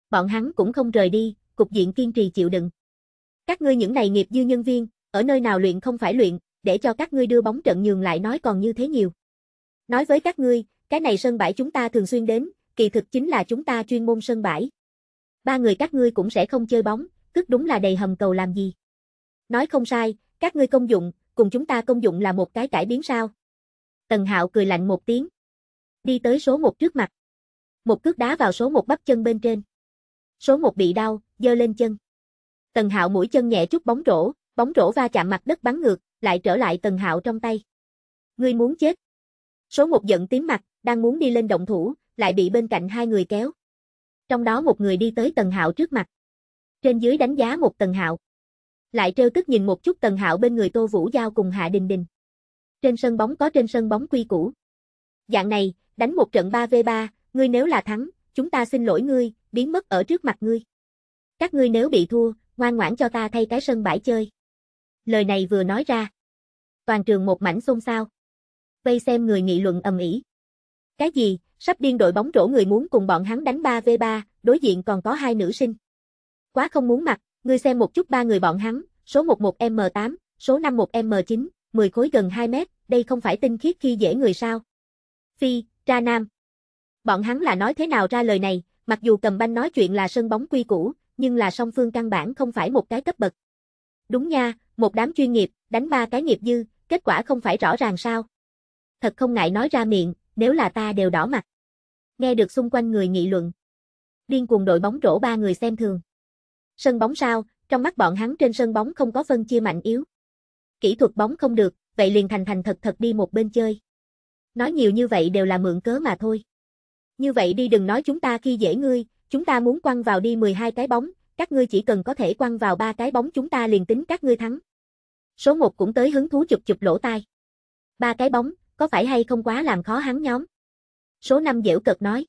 Bọn hắn cũng không rời đi, cục diện kiên trì chịu đựng. Các ngươi những này nghiệp dư nhân viên, ở nơi nào luyện không phải luyện, để cho các ngươi đưa bóng trận nhường lại nói còn như thế nhiều. Nói với các ngươi, cái này sân bãi chúng ta thường xuyên đến, kỳ thực chính là chúng ta chuyên môn sân bãi ba người các ngươi cũng sẽ không chơi bóng, tức đúng là đầy hầm cầu làm gì. Nói không sai, các ngươi công dụng, cùng chúng ta công dụng là một cái cải biến sao. Tần Hạo cười lạnh một tiếng. Đi tới số một trước mặt. Một cước đá vào số một bắp chân bên trên. Số một bị đau, dơ lên chân. Tần Hạo mũi chân nhẹ chút bóng rổ, bóng rổ va chạm mặt đất bắn ngược, lại trở lại Tần Hạo trong tay. Ngươi muốn chết. Số một giận tím mặt, đang muốn đi lên động thủ, lại bị bên cạnh hai người kéo trong đó một người đi tới Tần Hạo trước mặt. Trên dưới đánh giá một Tần Hạo. Lại trêu tức nhìn một chút Tần Hạo bên người Tô Vũ Giao cùng Hạ Đình Đình. Trên sân bóng có trên sân bóng quy củ. Dạng này, đánh một trận 3v3, ngươi nếu là thắng, chúng ta xin lỗi ngươi, biến mất ở trước mặt ngươi. Các ngươi nếu bị thua, ngoan ngoãn cho ta thay cái sân bãi chơi. Lời này vừa nói ra. Toàn trường một mảnh xôn xao. Vây xem người nghị luận ầm ĩ. Cái gì, Sắp điên đội bóng rổ người muốn cùng bọn hắn đánh 3v3, đối diện còn có hai nữ sinh. Quá không muốn mặt, ngươi xem một chút ba người bọn hắn, số 11M8, số 51M9, 10 khối gần 2 mét, đây không phải tinh khiết khi dễ người sao. Phi, ra nam. Bọn hắn là nói thế nào ra lời này, mặc dù cầm banh nói chuyện là sân bóng quy củ, nhưng là song phương căn bản không phải một cái cấp bậc. Đúng nha, một đám chuyên nghiệp, đánh ba cái nghiệp dư, kết quả không phải rõ ràng sao. Thật không ngại nói ra miệng, nếu là ta đều đỏ mặt nghe được xung quanh người nghị luận. Điên cuồng đội bóng rổ ba người xem thường. Sân bóng sao, trong mắt bọn hắn trên sân bóng không có phân chia mạnh yếu. Kỹ thuật bóng không được, vậy liền thành thành thật thật đi một bên chơi. Nói nhiều như vậy đều là mượn cớ mà thôi. Như vậy đi đừng nói chúng ta khi dễ ngươi, chúng ta muốn quăng vào đi 12 cái bóng, các ngươi chỉ cần có thể quăng vào ba cái bóng chúng ta liền tính các ngươi thắng. Số 1 cũng tới hứng thú chụp chụp lỗ tai. Ba cái bóng, có phải hay không quá làm khó hắn nhóm. Số 5 dễu cợt nói.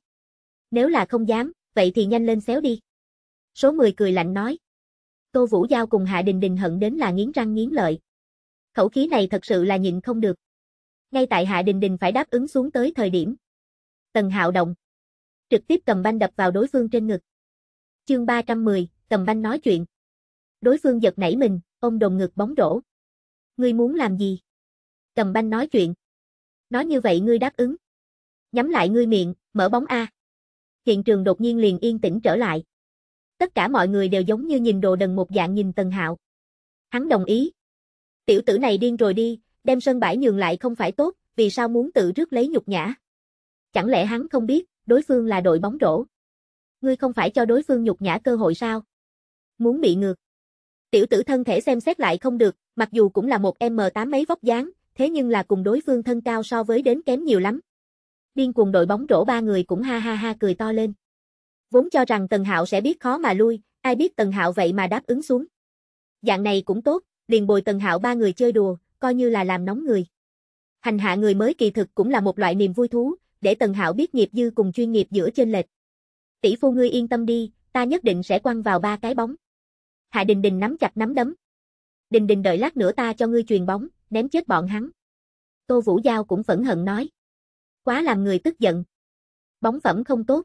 Nếu là không dám, vậy thì nhanh lên xéo đi. Số 10 cười lạnh nói. Tô Vũ Giao cùng Hạ Đình Đình hận đến là nghiến răng nghiến lợi. Khẩu khí này thật sự là nhịn không được. Ngay tại Hạ Đình Đình phải đáp ứng xuống tới thời điểm. Tần Hạo động. Trực tiếp cầm banh đập vào đối phương trên ngực. Chương 310, cầm banh nói chuyện. Đối phương giật nảy mình, ông đồng ngực bóng rổ. Ngươi muốn làm gì? Cầm banh nói chuyện. Nói như vậy ngươi đáp ứng. Nhắm lại ngươi miệng, mở bóng A. Hiện trường đột nhiên liền yên tĩnh trở lại. Tất cả mọi người đều giống như nhìn đồ đần một dạng nhìn Tần Hạo. Hắn đồng ý. Tiểu tử này điên rồi đi, đem sân bãi nhường lại không phải tốt, vì sao muốn tự rước lấy nhục nhã. Chẳng lẽ hắn không biết, đối phương là đội bóng rổ. Ngươi không phải cho đối phương nhục nhã cơ hội sao? Muốn bị ngược. Tiểu tử thân thể xem xét lại không được, mặc dù cũng là một M8 mấy vóc dáng, thế nhưng là cùng đối phương thân cao so với đến kém nhiều lắm, điên cuồng đội bóng rổ ba người cũng ha ha ha cười to lên. Vốn cho rằng Tần Hạo sẽ biết khó mà lui, ai biết Tần Hạo vậy mà đáp ứng xuống. Dạng này cũng tốt, liền bồi Tần Hạo ba người chơi đùa, coi như là làm nóng người. Hành hạ người mới kỳ thực cũng là một loại niềm vui thú, để Tần Hạo biết nghiệp dư cùng chuyên nghiệp giữa trên lệch. Tỷ phu ngươi yên tâm đi, ta nhất định sẽ quăng vào ba cái bóng. Hạ Đình Đình nắm chặt nắm đấm. Đình Đình đợi lát nữa ta cho ngươi truyền bóng, ném chết bọn hắn. Tô Vũ Giao cũng phẫn hận nói. Quá làm người tức giận. Bóng phẩm không tốt.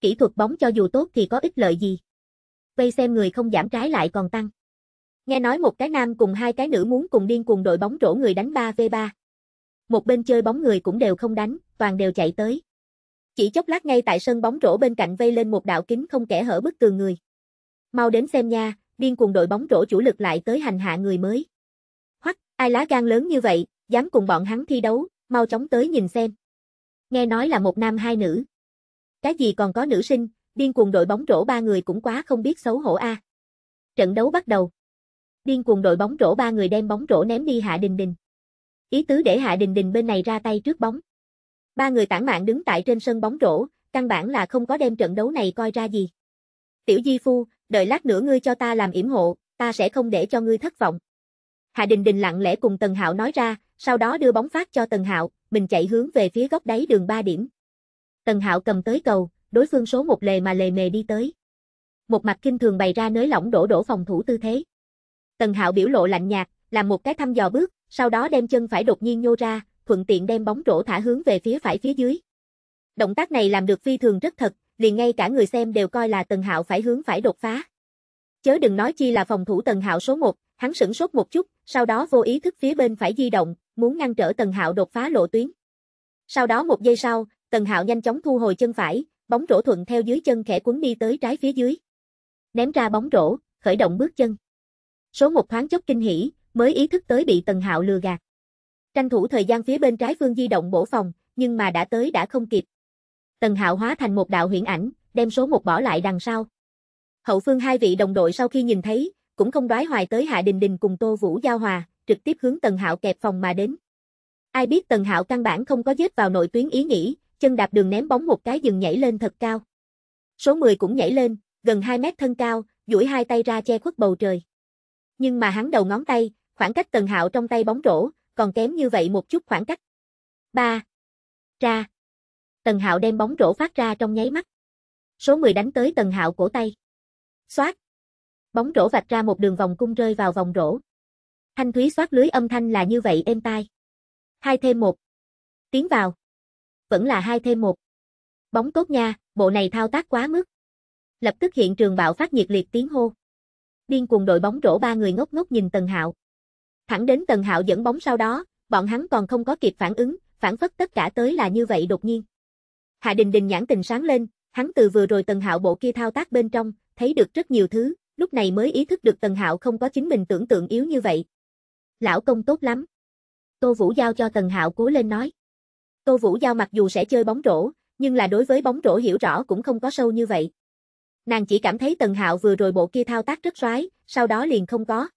Kỹ thuật bóng cho dù tốt thì có ích lợi gì? Vây xem người không giảm trái lại còn tăng. Nghe nói một cái nam cùng hai cái nữ muốn cùng điên cùng đội bóng rổ người đánh 3v3. Một bên chơi bóng người cũng đều không đánh, toàn đều chạy tới. Chỉ chốc lát ngay tại sân bóng rổ bên cạnh vây lên một đạo kính không kẻ hở bức tường người. Mau đến xem nha, điên cuồng đội bóng rổ chủ lực lại tới hành hạ người mới. Hoắc, ai lá gan lớn như vậy, dám cùng bọn hắn thi đấu, mau chóng tới nhìn xem. Nghe nói là một nam hai nữ. Cái gì còn có nữ sinh, điên cuồng đội bóng rổ ba người cũng quá không biết xấu hổ a. À. Trận đấu bắt đầu. Điên cuồng đội bóng rổ ba người đem bóng rổ ném đi Hạ Đình Đình. Ý tứ để Hạ Đình Đình bên này ra tay trước bóng. Ba người tản mạng đứng tại trên sân bóng rổ, căn bản là không có đem trận đấu này coi ra gì. Tiểu Di Phu, đợi lát nữa ngươi cho ta làm yểm hộ, ta sẽ không để cho ngươi thất vọng. Hạ Đình Đình lặng lẽ cùng Tần Hạo nói ra, sau đó đưa bóng phát cho Tần Hạo, mình chạy hướng về phía góc đáy đường 3 điểm. Tần Hạo cầm tới cầu, đối phương số một lề mà lề mề đi tới. Một mặt kinh thường bày ra nới lỏng đổ đổ phòng thủ tư thế. Tần Hạo biểu lộ lạnh nhạt, làm một cái thăm dò bước, sau đó đem chân phải đột nhiên nhô ra, thuận tiện đem bóng rổ thả hướng về phía phải phía dưới. Động tác này làm được phi thường rất thật, liền ngay cả người xem đều coi là Tần Hạo phải hướng phải đột phá. Chớ đừng nói chi là phòng thủ Tần Hạo số 1, hắn sửng sốt một chút, sau đó vô ý thức phía bên phải di động, muốn ngăn trở Tần Hạo đột phá lộ tuyến. Sau đó một giây sau, Tần Hạo nhanh chóng thu hồi chân phải, bóng rổ thuận theo dưới chân khẽ cuốn đi tới trái phía dưới. Ném ra bóng rổ, khởi động bước chân. Số một thoáng chốc kinh hỉ, mới ý thức tới bị Tần Hạo lừa gạt. Tranh thủ thời gian phía bên trái phương di động bổ phòng, nhưng mà đã tới đã không kịp. Tần Hạo hóa thành một đạo huyễn ảnh, đem số một bỏ lại đằng sau. Hậu phương hai vị đồng đội sau khi nhìn thấy, cũng không đoái hoài tới Hạ Đình Đình cùng Tô Vũ Giao Hòa, trực tiếp hướng Tần Hạo kẹp phòng mà đến. Ai biết Tần Hạo căn bản không có giết vào nội tuyến ý nghĩ, chân đạp đường ném bóng một cái dừng nhảy lên thật cao. Số 10 cũng nhảy lên, gần 2 mét thân cao, duỗi hai tay ra che khuất bầu trời. Nhưng mà hắn đầu ngón tay, khoảng cách Tần Hạo trong tay bóng rổ, còn kém như vậy một chút khoảng cách. 3. Ra. Tần Hạo đem bóng rổ phát ra trong nháy mắt. Số 10 đánh tới Tần Hạo cổ tay. Xoát. Bóng rổ vạch ra một đường vòng cung rơi vào vòng rổ. Thanh thúy xoát lưới âm thanh là như vậy êm tai. Hai thêm một. Tiến vào. Vẫn là hai thêm một. Bóng tốt nha, bộ này thao tác quá mức. Lập tức hiện trường bạo phát nhiệt liệt tiếng hô. Điên cùng đội bóng rổ ba người ngốc ngốc nhìn Tần Hạo. Thẳng đến Tần Hạo dẫn bóng sau đó, bọn hắn còn không có kịp phản ứng, phản phất tất cả tới là như vậy đột nhiên. Hạ Đình Đình nhãn tình sáng lên, hắn từ vừa rồi Tần Hạo bộ kia thao tác bên trong, thấy được rất nhiều thứ, lúc này mới ý thức được Tần Hạo không có chính mình tưởng tượng yếu như vậy, Lão công tốt lắm. Tô Vũ Giao cho Tần Hạo cố lên nói. Tô Vũ Giao mặc dù sẽ chơi bóng rổ, nhưng là đối với bóng rổ hiểu rõ cũng không có sâu như vậy. Nàng chỉ cảm thấy Tần Hạo vừa rồi bộ kia thao tác rất xoái, sau đó liền không có.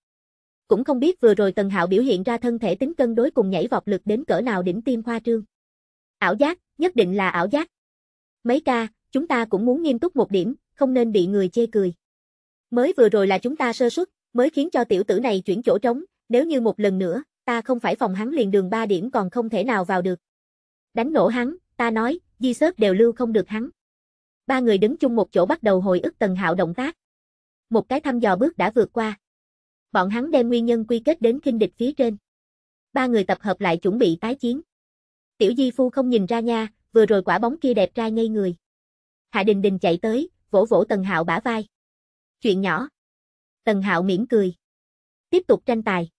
Cũng không biết vừa rồi Tần Hạo biểu hiện ra thân thể tính cân đối cùng nhảy vọt lực đến cỡ nào đỉnh tim khoa trương. Ảo giác, nhất định là ảo giác. Mấy ca, chúng ta cũng muốn nghiêm túc một điểm, không nên bị người chê cười. Mới vừa rồi là chúng ta sơ suất, mới khiến cho tiểu tử này chuyển chỗ trống, nếu như một lần nữa, ta không phải phòng hắn liền đường ba điểm còn không thể nào vào được. Đánh nổ hắn, ta nói, di sớp đều lưu không được hắn. Ba người đứng chung một chỗ bắt đầu hồi ức Tần Hạo động tác. Một cái thăm dò bước đã vượt qua. Bọn hắn đem nguyên nhân quy kết đến kinh địch phía trên. Ba người tập hợp lại chuẩn bị tái chiến. Tiểu Di Phu không nhìn ra nha, vừa rồi quả bóng kia đẹp trai ngây người. Hạ Đình Đình chạy tới, vỗ vỗ Tần Hạo bả vai. Chuyện nhỏ. Tần Hạo mỉm cười. Tiếp tục tranh tài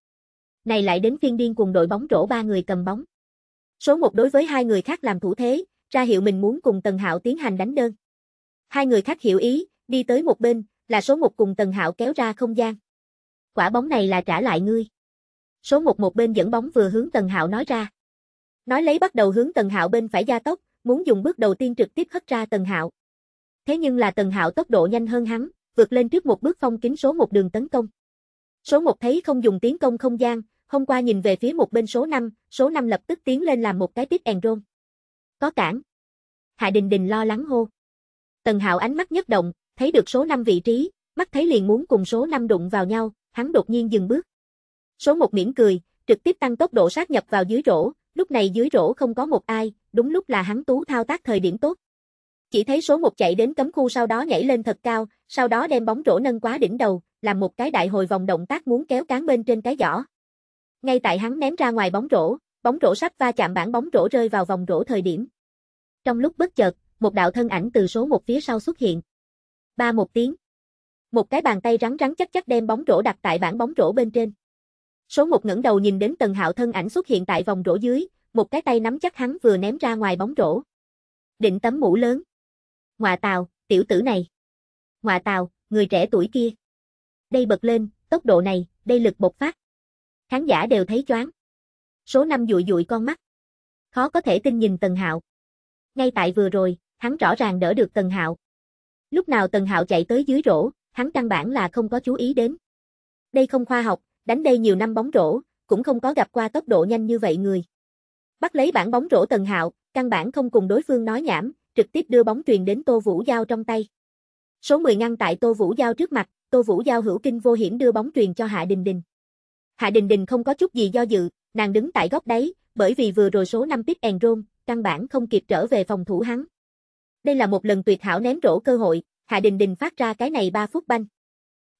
này lại đến phiên điên cùng đội bóng rổ ba người cầm bóng. Số một đối với hai người khác làm thủ thế, ra hiệu mình muốn cùng Tần Hạo tiến hành đánh đơn. Hai người khác hiểu ý, đi tới một bên, là số một cùng Tần Hạo kéo ra không gian. Quả bóng này là trả lại ngươi. Số một một bên dẫn bóng vừa hướng Tần Hạo nói ra. Nói lấy bắt đầu hướng Tần Hạo bên phải gia tốc, muốn dùng bước đầu tiên trực tiếp hất ra Tần Hạo. Thế nhưng là Tần Hạo tốc độ nhanh hơn hắn, vượt lên trước một bước phong kính số một đường tấn công. Số một thấy không dùng tiến công không gian, hôm qua nhìn về phía một bên số 5, số 5 lập tức tiến lên làm một cái tiếp and roll. Có cản. Hạ Đình Đình lo lắng hô. Tần Hạo ánh mắt nhất động, thấy được số 5 vị trí, mắt thấy liền muốn cùng số 5 đụng vào nhau, hắn đột nhiên dừng bước. Số 1 mỉm cười, trực tiếp tăng tốc độ sát nhập vào dưới rổ, lúc này dưới rổ không có một ai, đúng lúc là hắn tú thao tác thời điểm tốt. Chỉ thấy số 1 chạy đến cấm khu sau đó nhảy lên thật cao, sau đó đem bóng rổ nâng quá đỉnh đầu, làm một cái đại hồi vòng động tác muốn kéo cán bên trên cái giỏ. Ngay tại hắn ném ra ngoài bóng rổ, bóng rổ sắp va chạm bản bóng rổ rơi vào vòng rổ thời điểm. Trong lúc bất chợt, một đạo thân ảnh từ số một phía sau xuất hiện. Ba một tiếng. Một cái bàn tay rắn rắn chắc chắc đem bóng rổ đặt tại bản bóng rổ bên trên. Số một ngẩng đầu nhìn đến tầng Hạo thân ảnh xuất hiện tại vòng rổ dưới, một cái tay nắm chắc hắn vừa ném ra ngoài bóng rổ. Định tấm mũ lớn. Ngoạ tàu, tiểu tử này. Ngoạ tàu, người trẻ tuổi kia. Đây bật lên, tốc độ này, đây lực bộc phát. Khán giả đều thấy choáng. Số năm dụi dụi con mắt. Khó có thể tin nhìn Tần Hạo. Ngay tại vừa rồi, hắn rõ ràng đỡ được Tần Hạo. Lúc nào Tần Hạo chạy tới dưới rổ, hắn căn bản là không có chú ý đến. Đây không khoa học, đánh đây nhiều năm bóng rổ, cũng không có gặp qua tốc độ nhanh như vậy người. Bắt lấy bản bóng rổ Tần Hạo, căn bản không cùng đối phương nói nhảm, trực tiếp đưa bóng truyền đến Tô Vũ Giao trong tay. Số 10 ngăn tại Tô Vũ Giao trước mặt, Tô Vũ Giao hữu kinh vô hiểm đưa bóng truyền cho Hạ Đình Đình. Hạ Đình Đình không có chút gì do dự, nàng đứng tại góc đấy, bởi vì vừa rồi số 5 pick and roll, căn bản không kịp trở về phòng thủ hắn. Đây là một lần tuyệt hảo ném rổ cơ hội, Hạ Đình Đình phát ra cái này 3 phút banh.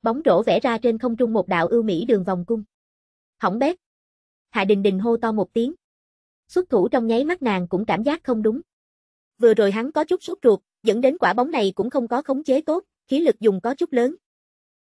Bóng rổ vẽ ra trên không trung một đạo ưu mỹ đường vòng cung. Hỏng bét. Hạ Đình Đình hô to một tiếng. Xuất thủ trong nháy mắt nàng cũng cảm giác không đúng. Vừa rồi hắn có chút sốt ruột, dẫn đến quả bóng này cũng không có khống chế tốt, khí lực dùng có chút lớn.